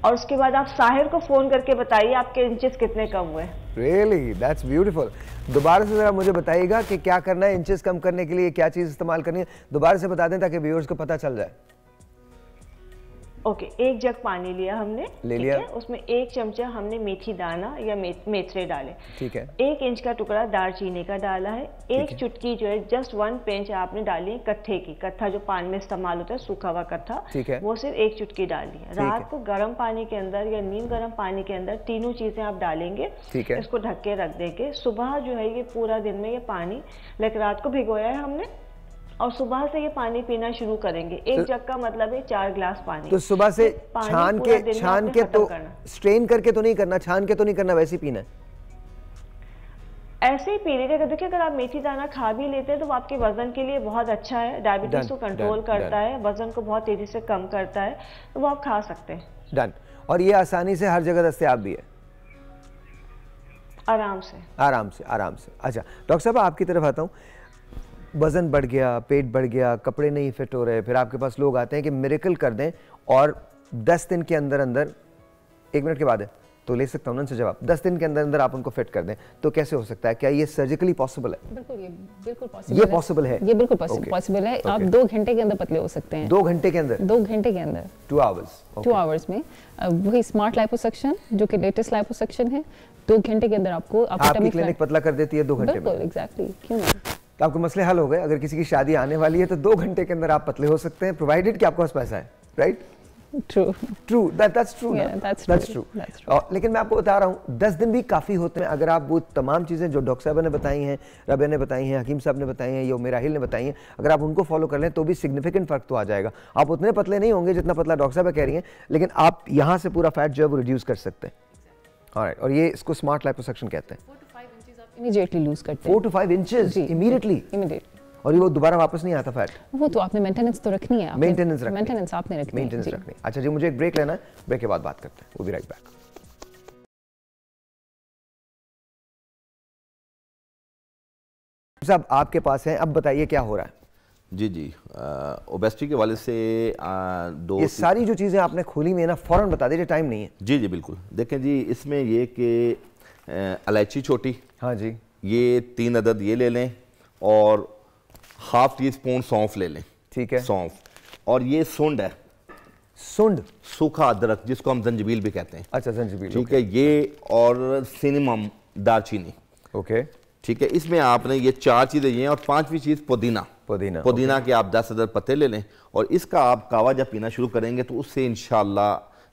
और उसके बाद आप साहिर को फ़ोन करके बताइए आपके इंचेस कितने कम हुए रियली दैट्स ब्यूटीफुल दोबारा से ज़रा मुझे बताइएगा कि क्या करना है इंचेस कम करने के लिए क्या चीज़ इस्तेमाल करनी है दोबारा से बता दें ताकि व्यूअर्स को पता चल जाए ओके okay, एक जग पानी लिया हमने ले लिया उसमें एक चमचा हमने मेथी दाना या मे, मेथरे डाले ठीक है एक इंच का टुकड़ा दालचीनी का डाला है एक चुटकी जो है जस्ट वन पेंच आपने डाली है कत्थे की कत्था जो पान में इस्तेमाल होता है सूखा हुआ कत्था ठीक है वो सिर्फ एक चुटकी डाली है रात को गर्म पानी के अंदर या नीम गर्म पानी के अंदर तीनों चीजें आप डालेंगे ठीक है इसको ढक के रख देंगे सुबह जो है ये पूरा दिन में ये पानी लेकिन रात को भिगोया है हमने और सुबह से ये पानी पीना शुरू करेंगे एक तो, जग का मतलब है चार गिलास पानी तो सुबह से छान के छान के तो स्ट्रेन करके तो नहीं करना छान के तो नहीं करना वैसे पीना ऐसे ही पीने का देखिए अगर आप मेथी दाना खा भी लेते हैं तो वो आपके वजन के लिए बहुत अच्छा है डायबिटीज को कंट्रोल करता है वजन को बहुत तेजी से कम करता है तो वो आप खा सकते हैं डन और ये आसानी से हर जगह दस्तियाब भी है आराम से आराम से आराम से अच्छा डॉक्टर साहब आपकी तरफ आता हूँ वज़न बढ़ गया पेट बढ़ गया कपड़े नहीं फिट हो रहे फिर आपके पास लोग आते हैं कि मेरेकल कर दें और दस दिन के अंदर अंदर एक मिनट के बाद है तो ले सकता हूँ उनसे जवाब दस दिन के अंदर अंदर आप उनको फिट कर दें तो कैसे हो सकता है क्या ये सर्जिकली पॉसिबल है बिल्कुल ये बिल्कुल पॉसिबल है ये बिल्कुल पॉसिबल है आप दो घंटे के अंदर पतले हो सकते हैं दो घंटे के अंदर दो घंटे के अंदर टू आवर्स टू आवर्स में वही स्मार्ट लाइपोसक्शन जो कि लेटेस्ट लाइपोसक्शन है दो घंटे के अंदर आपको आपकी क्लिनिक पतला कर देती है दो घंटे बिल्कुल एग्जैक्टली क्यों नहीं तो आपके मसले हल हो गए अगर किसी की शादी आने वाली है तो दो घंटे के अंदर आप पतले हो सकते हैं प्रोवाइडेड कि आपके पास पैसा है right true true that's true true लेकिन मैं आपको बता रहा हूँ दस दिन भी काफ़ी होते हैं अगर आप वो तमाम चीज़ें जो डॉक्टर साहब ने बताई हैं रबे ने बताई हैं हकीम साहब ने बताई हैं या मेराहिल ने बताई हैं अगर आप उनको फॉलो कर लें तो भी सिग्निफिकेंट फर्क तो आ जाएगा आप उतने पतले नहीं होंगे जितना पतला डॉक्टर साहब कह रही हैं लेकिन आप यहाँ से पूरा फैट जो है वो रिड्यूस कर सकते हैं और ये इसको स्मार्ट लाइपोसक्शन कहते हैं इमीडिएटली लूज करते हैं four two five inches immediately immediately और ये वो दोबारा वापस नहीं आता फैट वो तो आपने मेंटेनेंस तो रखनी है मेंटेनेंस रखनी मेंटेनेंस आपने रखनी मेंटेनेंस रखनी अच्छा जी मुझे एक ब्रेक लेना है ब्रेक के बाद बात करते हैं वो भी राइट बैक सब आपके पास हैं अब बताइए क्या हो रहा है जी जी ओबेस्टी के वाले से आ, दो ये सारी जो चीज़ें आपने खोली में ना फौरन बता दीजिए टाइम नहीं है जी जी बिल्कुल देखें जी इसमें ये कि इलायची छोटी हाँ जी ये तीन अदद ये ले लें और हाफ टी स्पून सौंफ ले लें ठीक है सौंफ और ये सुंड है सुंड सूखा अदरक जिसको हम जंजबील भी कहते हैं अच्छा जंजबील ठीक है ये और सिनेमम दालचीनी ओके ठीक है इसमें आपने ये चार चीज़ें ये हैं और पांचवी चीज़ पुदीना पुदीना पुदीना के आप दस हज़ार पत्ते ले लें और इसका आप कावा जब पीना शुरू करेंगे तो उससे इन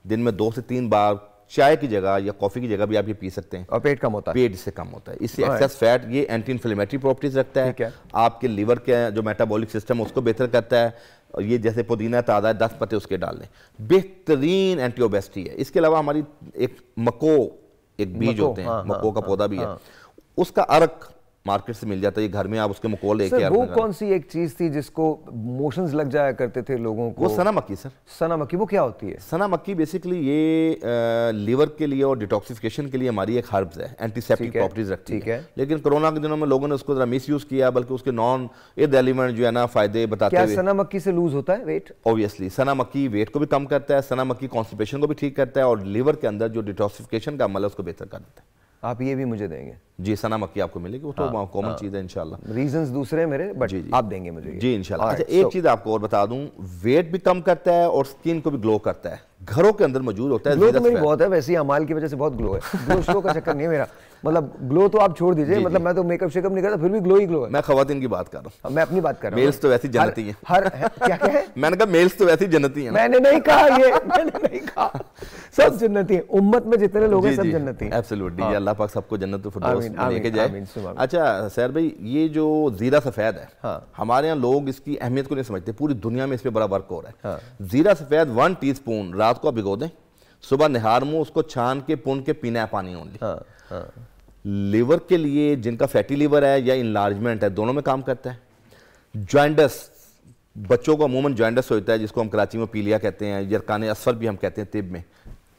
दिन में दो से तीन बार चाय की जगह या कॉफ़ी की जगह भी आप ये पी सकते हैं और पेट कम होता है पेट से कम होता है इससे एक्सेस फैट ये एंटी इन्फ्लेमेटरी प्रॉपर्टीज रखता है आपके लीवर के जो मेटाबॉलिक सिस्टम उसको बेहतर करता है और ये जैसे पुदीना ताज़ा है दस पत्ते उसके डाल दें बेहतरीन एंटीओबेस्टी है इसके अलावा हमारी एक मको एक बीज होते हैं हाँ, मको हाँ, का हाँ, पौधा भी है उसका अर्क मार्केट से मिल जाता है घर में आप उसके मकोल लेके वो कौन सी एक चीज थी जिसको मोशंस लग जाया करते थे लोगों को वो सना मक्की सर सना मक्की वो क्या होती है सना मक्की बेसिकली ये लीवर के लिए और डिटॉक्सिफिकेशन के लिए हमारी एक हर्ब्स है एंटीसेप्टिक प्रॉपर्टीज रखती है, है लेकिन कोरोना के दिनों में लोगों ने उसको जरा मिस यूज किया बल्कि उसके नॉन एड एलिमेंट जो है ना फायदे बताते हैं सना मक्की से लूज होता है वेट ऑब्वियसली सना मक्की वेट को भी कम करता है सना मक्की कॉन्स्टिपेशन को भी ठीक करता है और लीवर के अंदर जो डिटॉक्सिफिकेशन का अमल है उसको बेहतर कर देता है आप ये भी मुझे देंगे जी सना मक्की आपको मिलेगी वो तो हाँ, कॉमन हाँ, चीज़ है इनशाला रीजन दूसरे मेरे बट जी, जी, आप देंगे मुझे जी इनशाला अच्छा एक चीज़ आपको और बता दूं वेट भी कम करता है और स्किन को भी ग्लो करता है घरों के अंदर मौजूद होता है ग्लो तो मेरी बहुत है वैसे ही अमाल की वजह से बहुत ग्लो है ग्लो शो का चक्कर नहीं है मेरा मतलब ग्लो तो आप छोड़ दीजिए मतलब मैं तो मेकअप शेकअप नहीं करता फिर भी ग्लो ही ग्लो है मैं खातन की बात कर रहा हूँ हाँ, मैं अपनी बात कर रहा हूँ मेल्स तो वैसी जनती है हर क्या क्या है मैंने कहा मेल्स तो वैसी जनती है मैंने नहीं कहा ये मैंने नहीं कहा सब जन्नती है उम्मत में जितने लोग हैं सब जन्नती है एब्सोल्युटली हाँ। अल्लाह पाक सबको जन्नत फिरदौस लेके जाए अच्छा सैर भाई ये जो जीरा सफेद है हाँ। हमारे यहाँ लोग इसकी अहमियत को नहीं समझते पूरी दुनिया में इस पर बड़ा वर्क हो रहा है हाँ। जीरा सफेद वन टीस्पून रात को आप भिगो दें सुबह निहार मुंह उसको छान के पुन के पीना है पानी ओनली लीवर के लिए जिनका फैटी लीवर है या इन्लार्जमेंट है दोनों में काम करता है ज्वाइंडस बच्चों को अमूमन ज्वाइंडस होता है जिसको हम कराची में पीलिया कहते हैं यरकान असफर भी हम कहते हैं तिब में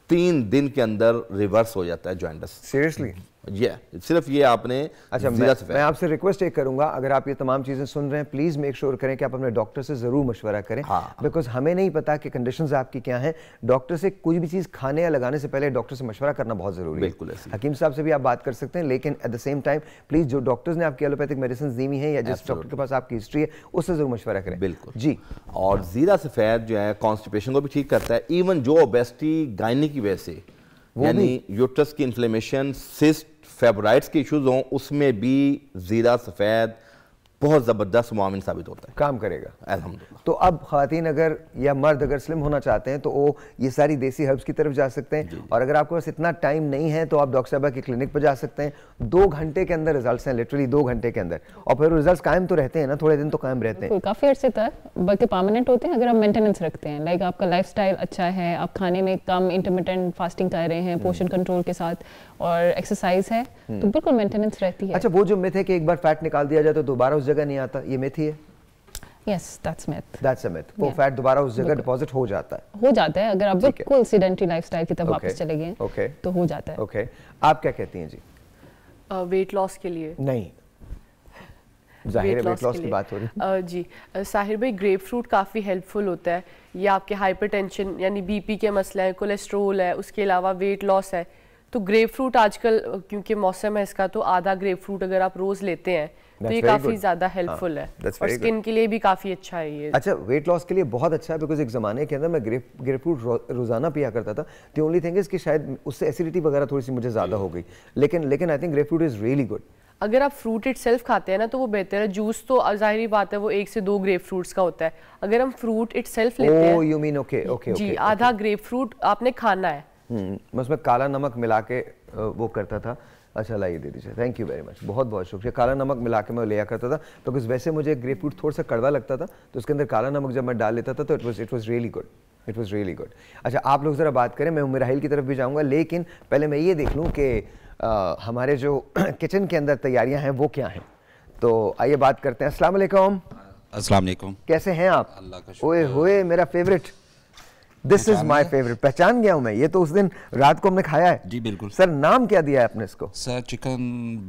तीन दिन के अंदर रिवर्स हो जाता है ज्वाइंडस सीरियसली सिर्फ ये आपने अच्छा मैं, आपसे रिक्वेस्ट एक करूंगा अगर आप ये तमाम चीज़ें सुन रहे हैं प्लीज़ मेक श्योर करें कि आप अपने डॉक्टर से ज़रूर मशवरा करें बिकॉज हाँ, हाँ। हमें नहीं पता कि कंडीशंस आपकी क्या हैं डॉक्टर से कुछ भी चीज़ खाने या लगाने से पहले डॉक्टर से मशवरा करना बहुत ज़रूरी है बिल्कुल हकीम साहब से भी आप बात कर सकते हैं लेकिन at the same time please जो डॉक्टर्स ने आपकी एलोपैथिक मेडिसिन दी हुई है या जिस डॉक्टर के पास आपकी हिस्ट्री है उससे ज़रूर मशवरा करें बिल्कुल जी और ज़ीरा सफ़ेद जो है कॉन्स्टिपेशन को भी ठीक करता है इवन जो ओबेस्टी गायने की वजह से यानी यूट्रस की इन्फ्लेमेशन सिस्ट फेबराइट्स के इश्यूज हों उसमें भी ज़ीरा सफ़ेद बहुत ज़बरदस्त मामिन साबित होता है काम करेगा अलहमद तो अब खातन अगर या मर्द अगर स्लिम होना चाहते हैं तो वो ये सारी देसी हर्ब्स की तरफ जा सकते हैं और अगर आपके पास इतना टाइम नहीं है तो आप डॉक्टर साहबा के क्लिनिक पर जा सकते हैं दो घंटे के अंदर रिजल्ट हैं लिटरली दो घंटे के अंदर और फिर रिजल्ट कायम तो रहते हैं ना थोड़े दिन तो कायम रहते हैं काफ़ी अर्से तक बल्कि परमानेंट होते हैं अगर आप मेंटेनेंस रखते हैं लाइक आपका लाइफ अच्छा है आप खाने में कम इंटरमीडियंट फास्टिंग कर रहे हैं पोषण कंट्रोल के साथ और एक्सरसाइज है हम्म। तो बिल्कुल मेंटेनेंस रहती है अच्छा वो जो मिथ है कि एक बार फैट निकाल दिया जाए तो दोबारा उस जगह नहीं आता ये मिथ ही है yes that's myth that's a myth वो फैट दोबारा उस जगह डिपॉजिट हो जाता है हो जाता है अगर आप बिल्कुल सीडेंट्री लाइफस्टाइल की तरफ वापस चले गए ओके तो हो जाता है ओके आप क्या कहती हैं जी वेट uh, लॉस के लिए नहीं जाहिर वेट लॉस की बात हो रही है uh, जी uh, साहिर भाई ग्रेप फ्रूट काफ़ी हेल्पफुल होता है ये आपके हाइपरटेंशन यानी बीपी के मसले हैं कोलेस्ट्रोल है उसके अलावा वेट लॉस है तो ग्रेप फ्रूट आजकल क्योंकि मौसम है इसका तो आधा ग्रेप फ्रूट अगर आप रोज लेते हैं तो That's तो ये काफी ज्यादा हेल्पफुल हाँ, है और स्किन के लिए भी काफी अच्छा है ये अच्छा वेट लॉस के लिए बहुत अच्छा है बिकॉज एक जमाने के अंदर मैं ग्रेप ग्रेप फ्रूट रोजाना पिया करता था दी ओनली थिंग इज कि शायद उससे एसिडिटी वगैरह थोड़ी सी मुझे ज्यादा हो गई लेकिन लेकिन I think grapefruit is really good अगर आप फ्रूट इट खाते हैं ना तो वो बेहतर है जूस तो जाहिर बात है वो एक से दो ग्रेप फ्रूट्स का होता है अगर हम फ्रूट इट सेल्फ लेते oh, हैं यू मीन ओके ओके जी आधा ग्रेप फ्रूट आपने खाना है हम्म, मैं उसमें काला नमक मिला के वो करता था अच्छा लाइए दे दीजिए थैंक यू वेरी मच बहुत बहुत शुक्रिया काला नमक मिला के मैं लिया करता था तो बिकॉज वैसे मुझे ग्रेप फ्रूट थोड़ा सा कड़वा लगता था तो उसके अंदर काला नमक जब मैं डाल लेता था तो it was it was really good it was really good अच्छा आप लोग ज़रा बात करें मैं उमर की तरफ भी जाऊँगा लेकिन पहले मैं ये देख लूँ कि हमारे जो किचन के अंदर तैयारियाँ हैं वो क्या हैं तो आइए बात करते हैं असलम असलम कैसे हैं आप अल्लाह का ओए होए मेरा favourite this is my favourite पहचान गया हूँ मैं ये तो उस दिन रात को हमने खाया है जी बिल्कुल सर नाम क्या दिया है आपने इसको sir chicken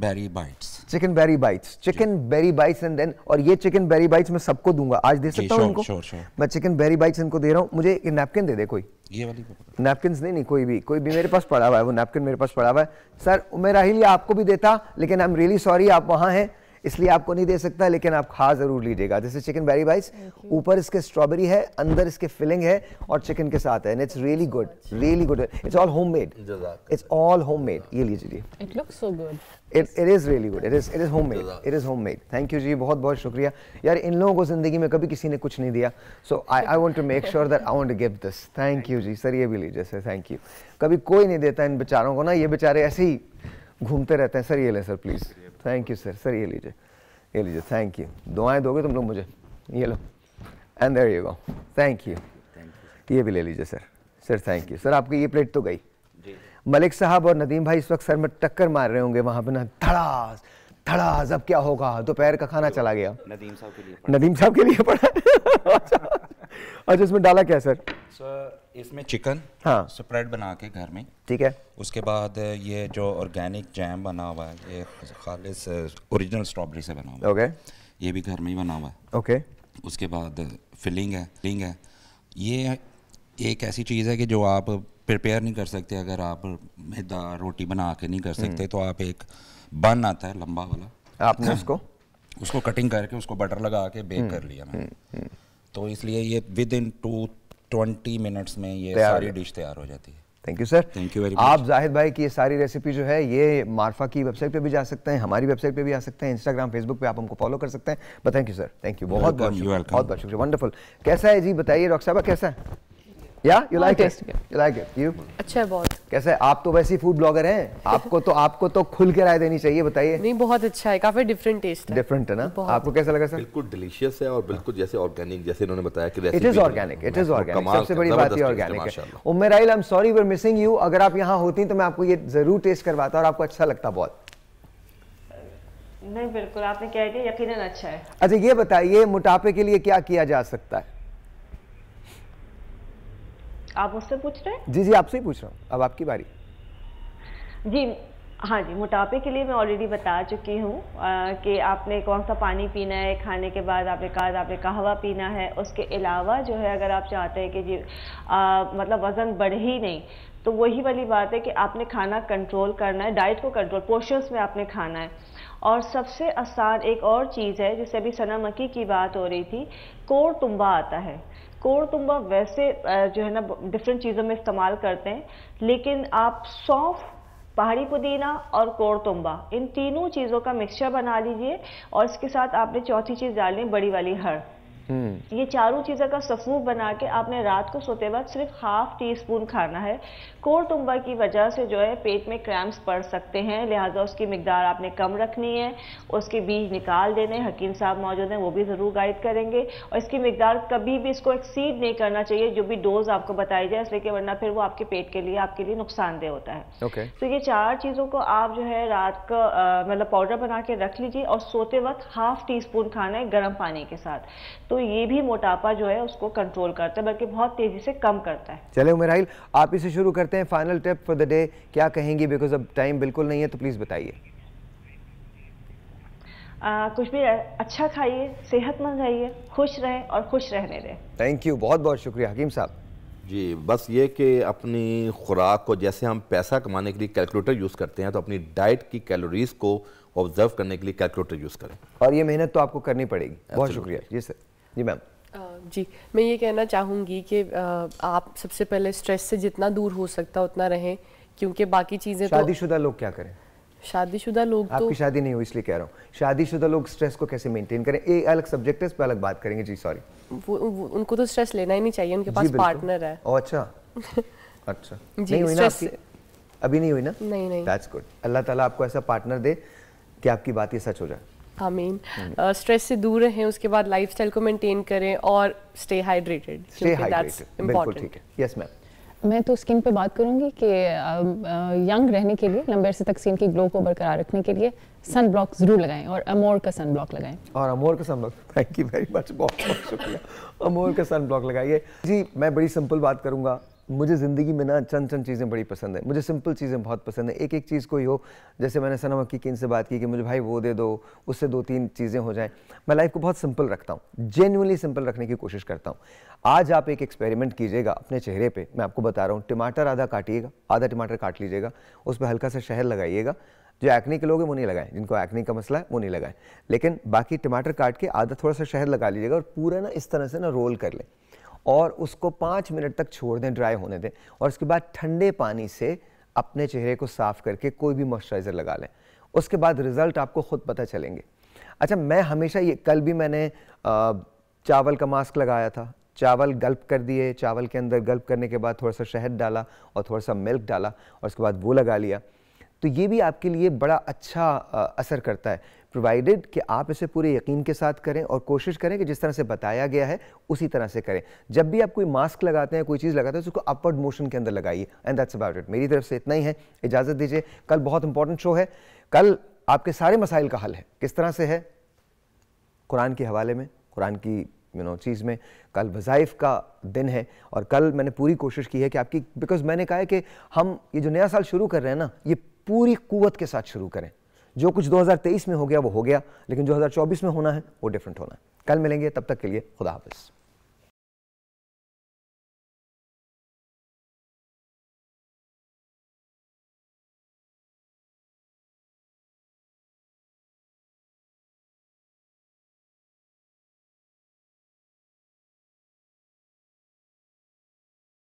berry bites chicken berry bites chicken berry bites and then और ये चिकन बेरी बाइट्स मैं सबको दूंगा आज दे सकता हूँ मैं चिकन बेरी बाइट्स इनको दे रहा हूँ मुझे ये नैपकिन दे दे कोई ये वाली नैपकिन तो नहीं नहीं कोई भी कोई भी मेरे पास पड़ा हुआ है वो नैपकिन मेरे पास पड़ा हुआ है सर मैं राहिल आपको भी देता लेकिन आई एम रियली सॉरी आप वहाँ हैं इसलिए आपको नहीं दे सकता लेकिन आप खा ज़रूर लीजिएगा this is chicken berry rice ऊपर इसके स्ट्रॉबेरी है अंदर इसके फिलिंग है और चिकन के साथ है and it's really good really good it's all homemade it's all homemade ये लीजिए it looks so good it it is really good it is it is homemade it is homemade thank you जी बहुत बहुत शुक्रिया यार इन लोगों को ज़िंदगी में कभी किसी ने कुछ नहीं दिया so I I want to make sure that I want give this thank you जी सर ये भी लीजिए सर थैंक यू कभी कोई नहीं देता इन बेचारों को ना ये बेचारे ऐसे ही घूमते रहते हैं सर ये ले sir please thank you sir sir ये लीजिए ये लीजिए थैंक यू दुआएं दोगे तुम लोग मुझे ये लो and there you go thank you ये भी ले लीजिए sir sir thank you sir आपकी ये प्लेट तो गई मलिक साहब और नदीम भाई इस वक्त सर में टक्कर मार रहे होंगे वहाँ पर ना धड़ास धड़ास अब क्या होगा दोपहर का खाना चला गया नदीम साहब के लिए नदीम साहब के लिए पड़ा अच्छा अच्छा इसमें डाला क्या सर सर इसमें चिकन हाँ स्प्रेड बना के घर में ठीक है उसके बाद ये जो ऑर्गेनिक जैम बना हुआ है ये खालिस ओरिजिनल uh, स्ट्रॉबेरी से बना हुआ है ओके ये भी घर में ही बना हुआ है ओके उसके बाद फिलिंग uh, है फिलिंग है ये एक ऐसी चीज़ है कि जो आप प्रिपेयर नहीं कर सकते अगर आप मैदा रोटी बना के नहीं कर सकते हम्म। तो आप एक बन आता है लंबा वाला आपने उसको उसको कटिंग करके उसको बटर लगा के बेक हम्म। कर लिया मैं हम्म। तो इसलिए ये within two twenty minutes में ये सारी डिश तैयार हो जाती है thank you sir thank you very much आप जाहिद भाई की ये सारी रेसिपी जो है ये मार्फा की वेबसाइट पे भी जा सकते हैं हमारी वेबसाइट पे भी आ सकते हैं इंस्टाग्राम फेसबुक पे आप हमको फॉलो कर सकते हैं but thank you sir thank you बहुत बहुत बहुत बहुत शुक्रिया वंडरफुल कैसा है जी बताइए डॉक्टर साहब कैसा है या you like it you like it you अच्छा है बहुत कैसे आप तो वैसे ही फूड ब्लॉगर हैं आपको तो आपको तो खुल के राय देनी चाहिए बताइए नहीं बहुत अच्छा है काफी डिफरेंट टेस्ट है डिफरेंट है ना आपको कैसा लगा सर बिल्कुल डिलीशियस है और बिल्कुल जैसे ऑर्गेनिक जैसे इन्होंने बताया कि it is organic it is organic सबसे बड़ी बात ये ऑर्गेनिक है Umar I am sorry we are missing you अगर आप यहां होती तो मैं आपको ये जरूर टेस्ट करवाता और आपको अच्छा लगता बहुत नहीं बिल्कुल आपने कह दिया यकीनन अच्छा है अच्छा ये बताइए मोटापे के लिए क्या किया जा सकता है आप मुझसे पूछ रहे हैं जी जी आपसे ही पूछ रहा हूँ अब आपकी बारी जी हाँ जी मोटापे के लिए मैं ऑलरेडी बता चुकी हूँ कि आपने कौन सा पानी पीना है खाने के बाद आपने कहा आपने कहवा पीना है उसके अलावा जो है अगर आप चाहते हैं कि जी आ, मतलब वज़न बढ़े ही नहीं तो वही वाली बात है कि आपने खाना कंट्रोल करना है डाइट को कंट्रोल पोर्शंस में आपने खाना है और सबसे आसान एक और चीज़ है जैसे अभी सना मक्की की बात हो रही थी कोर तुम्बा आता है कोड़तुम्बा तो वैसे जो है ना डिफरेंट चीज़ों में इस्तेमाल करते हैं लेकिन आप सौंफ पहाड़ी पुदीना और कोड़तुम्बा इन तीनों चीज़ों का मिक्सचर बना लीजिए और इसके साथ आपने चौथी चीज़ डालनी बड़ी वाली हर हम्म। ये चारों चीज़ों का सफूफ बना के आपने रात को सोते वक्त सिर्फ हाफ टी स्पून खाना है कोर तुम्बा की वजह से जो है पेट में क्रैम्प्स पड़ सकते हैं लिहाजा उसकी मकदार आपने कम रखनी है उसके बीज निकाल देने हकीम साहब मौजूद हैं वो भी ज़रूर गाइड करेंगे और इसकी मकदार कभी भी इसको एक्सीड नहीं करना चाहिए जो भी डोज आपको बताई जाए इसलिए वरना फिर वो आपके पेट के लिए आपके लिए नुकसानदेह होता है तो ये चार चीज़ों को आप जो है रात का मतलब पाउडर बना के रख लीजिए और सोते वक्त हाफ टी स्पून खाना है गर्म पानी के साथ तो ये भी मोटापा जो है उसको कंट्रोल करता है बल्कि बहुत तेजी से कम करता है चले उमेर आप इसे शुरू करते हैं final tip for the day क्या कहेंगी बिकॉज अब टाइम बिल्कुल नहीं है तो प्लीज़ बताइए कुछ भी अच्छा खाइए सेहतमंद रहिए खुश रहें और खुश रहने दें थैंक यू बहुत बहुत शुक्रिया हकीम साहब जी बस ये कि अपनी खुराक को जैसे हम पैसा कमाने के लिए कैलकुलेटर यूज़ करते हैं तो अपनी डाइट की कैलोरीज़ को ऑब्जर्व करने के लिए कैलकुलेटर यूज़ करें और ये मेहनत तो आपको करनी पड़ेगी बहुत शुक्रिया जी सर जी मैम जी मैं ये कहना चाहूँगी कि आप सबसे पहले स्ट्रेस से जितना दूर हो सकता उतना रहें क्योंकि बाकी चीज़ें तो शादीशुदा तो, लोग क्या करें शादीशुदा लोग तो आपकी तो, शादी नहीं हुई इसलिए कह रहा हूँ शादीशुदा लोग स्ट्रेस को कैसे मेंटेन करें एक अलग सब्जेक्ट है इस पर अलग बात करेंगे जी सॉरी वो, वो, उनको तो स्ट्रेस लेना ही नहीं चाहिए उनके पास पार्टनर है ओ अच्छा अच्छा नहीं हुई ना अभी नहीं हुई ना नहीं नहीं दैट्स गुड अल्लाह ताला आपको ऐसा पार्टनर दे कि आपकी बात ये सच हो जाए आमीन स्ट्रेस hmm. uh, से दूर रहें उसके बाद लाइफस्टाइल को मेंटेन करें और स्टे हाइड्रेटेड स्टे हाइड्रेटेड बिल्कुल यस मैम मैं तो स्किन पे बात करूंगी कि यंग uh, uh, रहने के लिए लंबे अरसे तक स्किन की ग्लो को बरकरार रखने के लिए सन ब्लॉक जरूर लगाएं और अमोर का सन ब्लॉक लगाएं और अमोर का sunblock thank you very much बहुत बहुत शुक्रिया अमोर का सन ब्लॉक लगाइए जी मैं बड़ी सिंपल बात करूंगा मुझे ज़िंदगी में ना चंद चंद चीज़ें बड़ी पसंद है मुझे सिंपल चीज़ें बहुत पसंद है एक एक चीज़ कोई हो जैसे मैंने सना हकीकिन से बात की कि मुझे भाई वो दे दो उससे दो तीन चीज़ें हो जाएं मैं लाइफ को बहुत सिंपल रखता हूँ जेन्यूनली सिंपल रखने की कोशिश करता हूँ आज आप एक एक्सपेरिमेंट कीजिएगा अपने चेहरे पर मैं आपको बता रहा हूँ टमाटर आधा काटिएगा आधा टमाटर काट लीजिएगा उस पर हल्का सा शहर लगाइएगा जो एक्ने के लोग हैं वो नहीं लगाएं जिनको एक्ने का मसला है वो नहीं लगाएं लेकिन बाकी टमाटर काट के आधा थोड़ा सा शहद लगा लीजिएगा और पूरा ना इस तरह से ना रोल कर लें और उसको पाँच मिनट तक छोड़ दें ड्राई होने दें और उसके बाद ठंडे पानी से अपने चेहरे को साफ़ करके कोई भी मॉइस्चराइज़र लगा लें उसके बाद रिज़ल्ट आपको ख़ुद पता चलेंगे अच्छा मैं हमेशा ये कल भी मैंने आ, चावल का मास्क लगाया था चावल गल्प कर दिए चावल के अंदर गल्प करने के बाद थोड़ा सा शहद डाला और थोड़ा सा मिल्क डाला और उसके बाद वो लगा लिया तो ये भी आपके लिए बड़ा अच्छा आ, असर करता है प्रोवाइडेड कि आप इसे पूरे यकीन के साथ करें और कोशिश करें कि जिस तरह से बताया गया है उसी तरह से करें जब भी आप कोई मास्क लगाते हैं कोई चीज़ लगाते हैं तो उसको अपवर्ड मोशन के अंदर लगाइए एंड दैट्स अबाउट इट मेरी तरफ से इतना ही है इजाज़त दीजिए कल बहुत इंपॉर्टेंट शो है कल आपके सारे मसाइल का हल है किस तरह से है कुरान के हवाले में कुरान की यू नो चीज़ में कल वज़ाइफ का दिन है और कल मैंने पूरी कोशिश की है कि आपकी बिकॉज मैंने कहा है कि हम ये जो नया साल शुरू कर रहे हैं ना ये पूरी कुवत के साथ शुरू करें जो कुछ 2023 में हो गया वो हो गया लेकिन जो 2024 में होना है वो डिफरेंट होना है कल मिलेंगे तब तक के लिए खुदा हाफिज़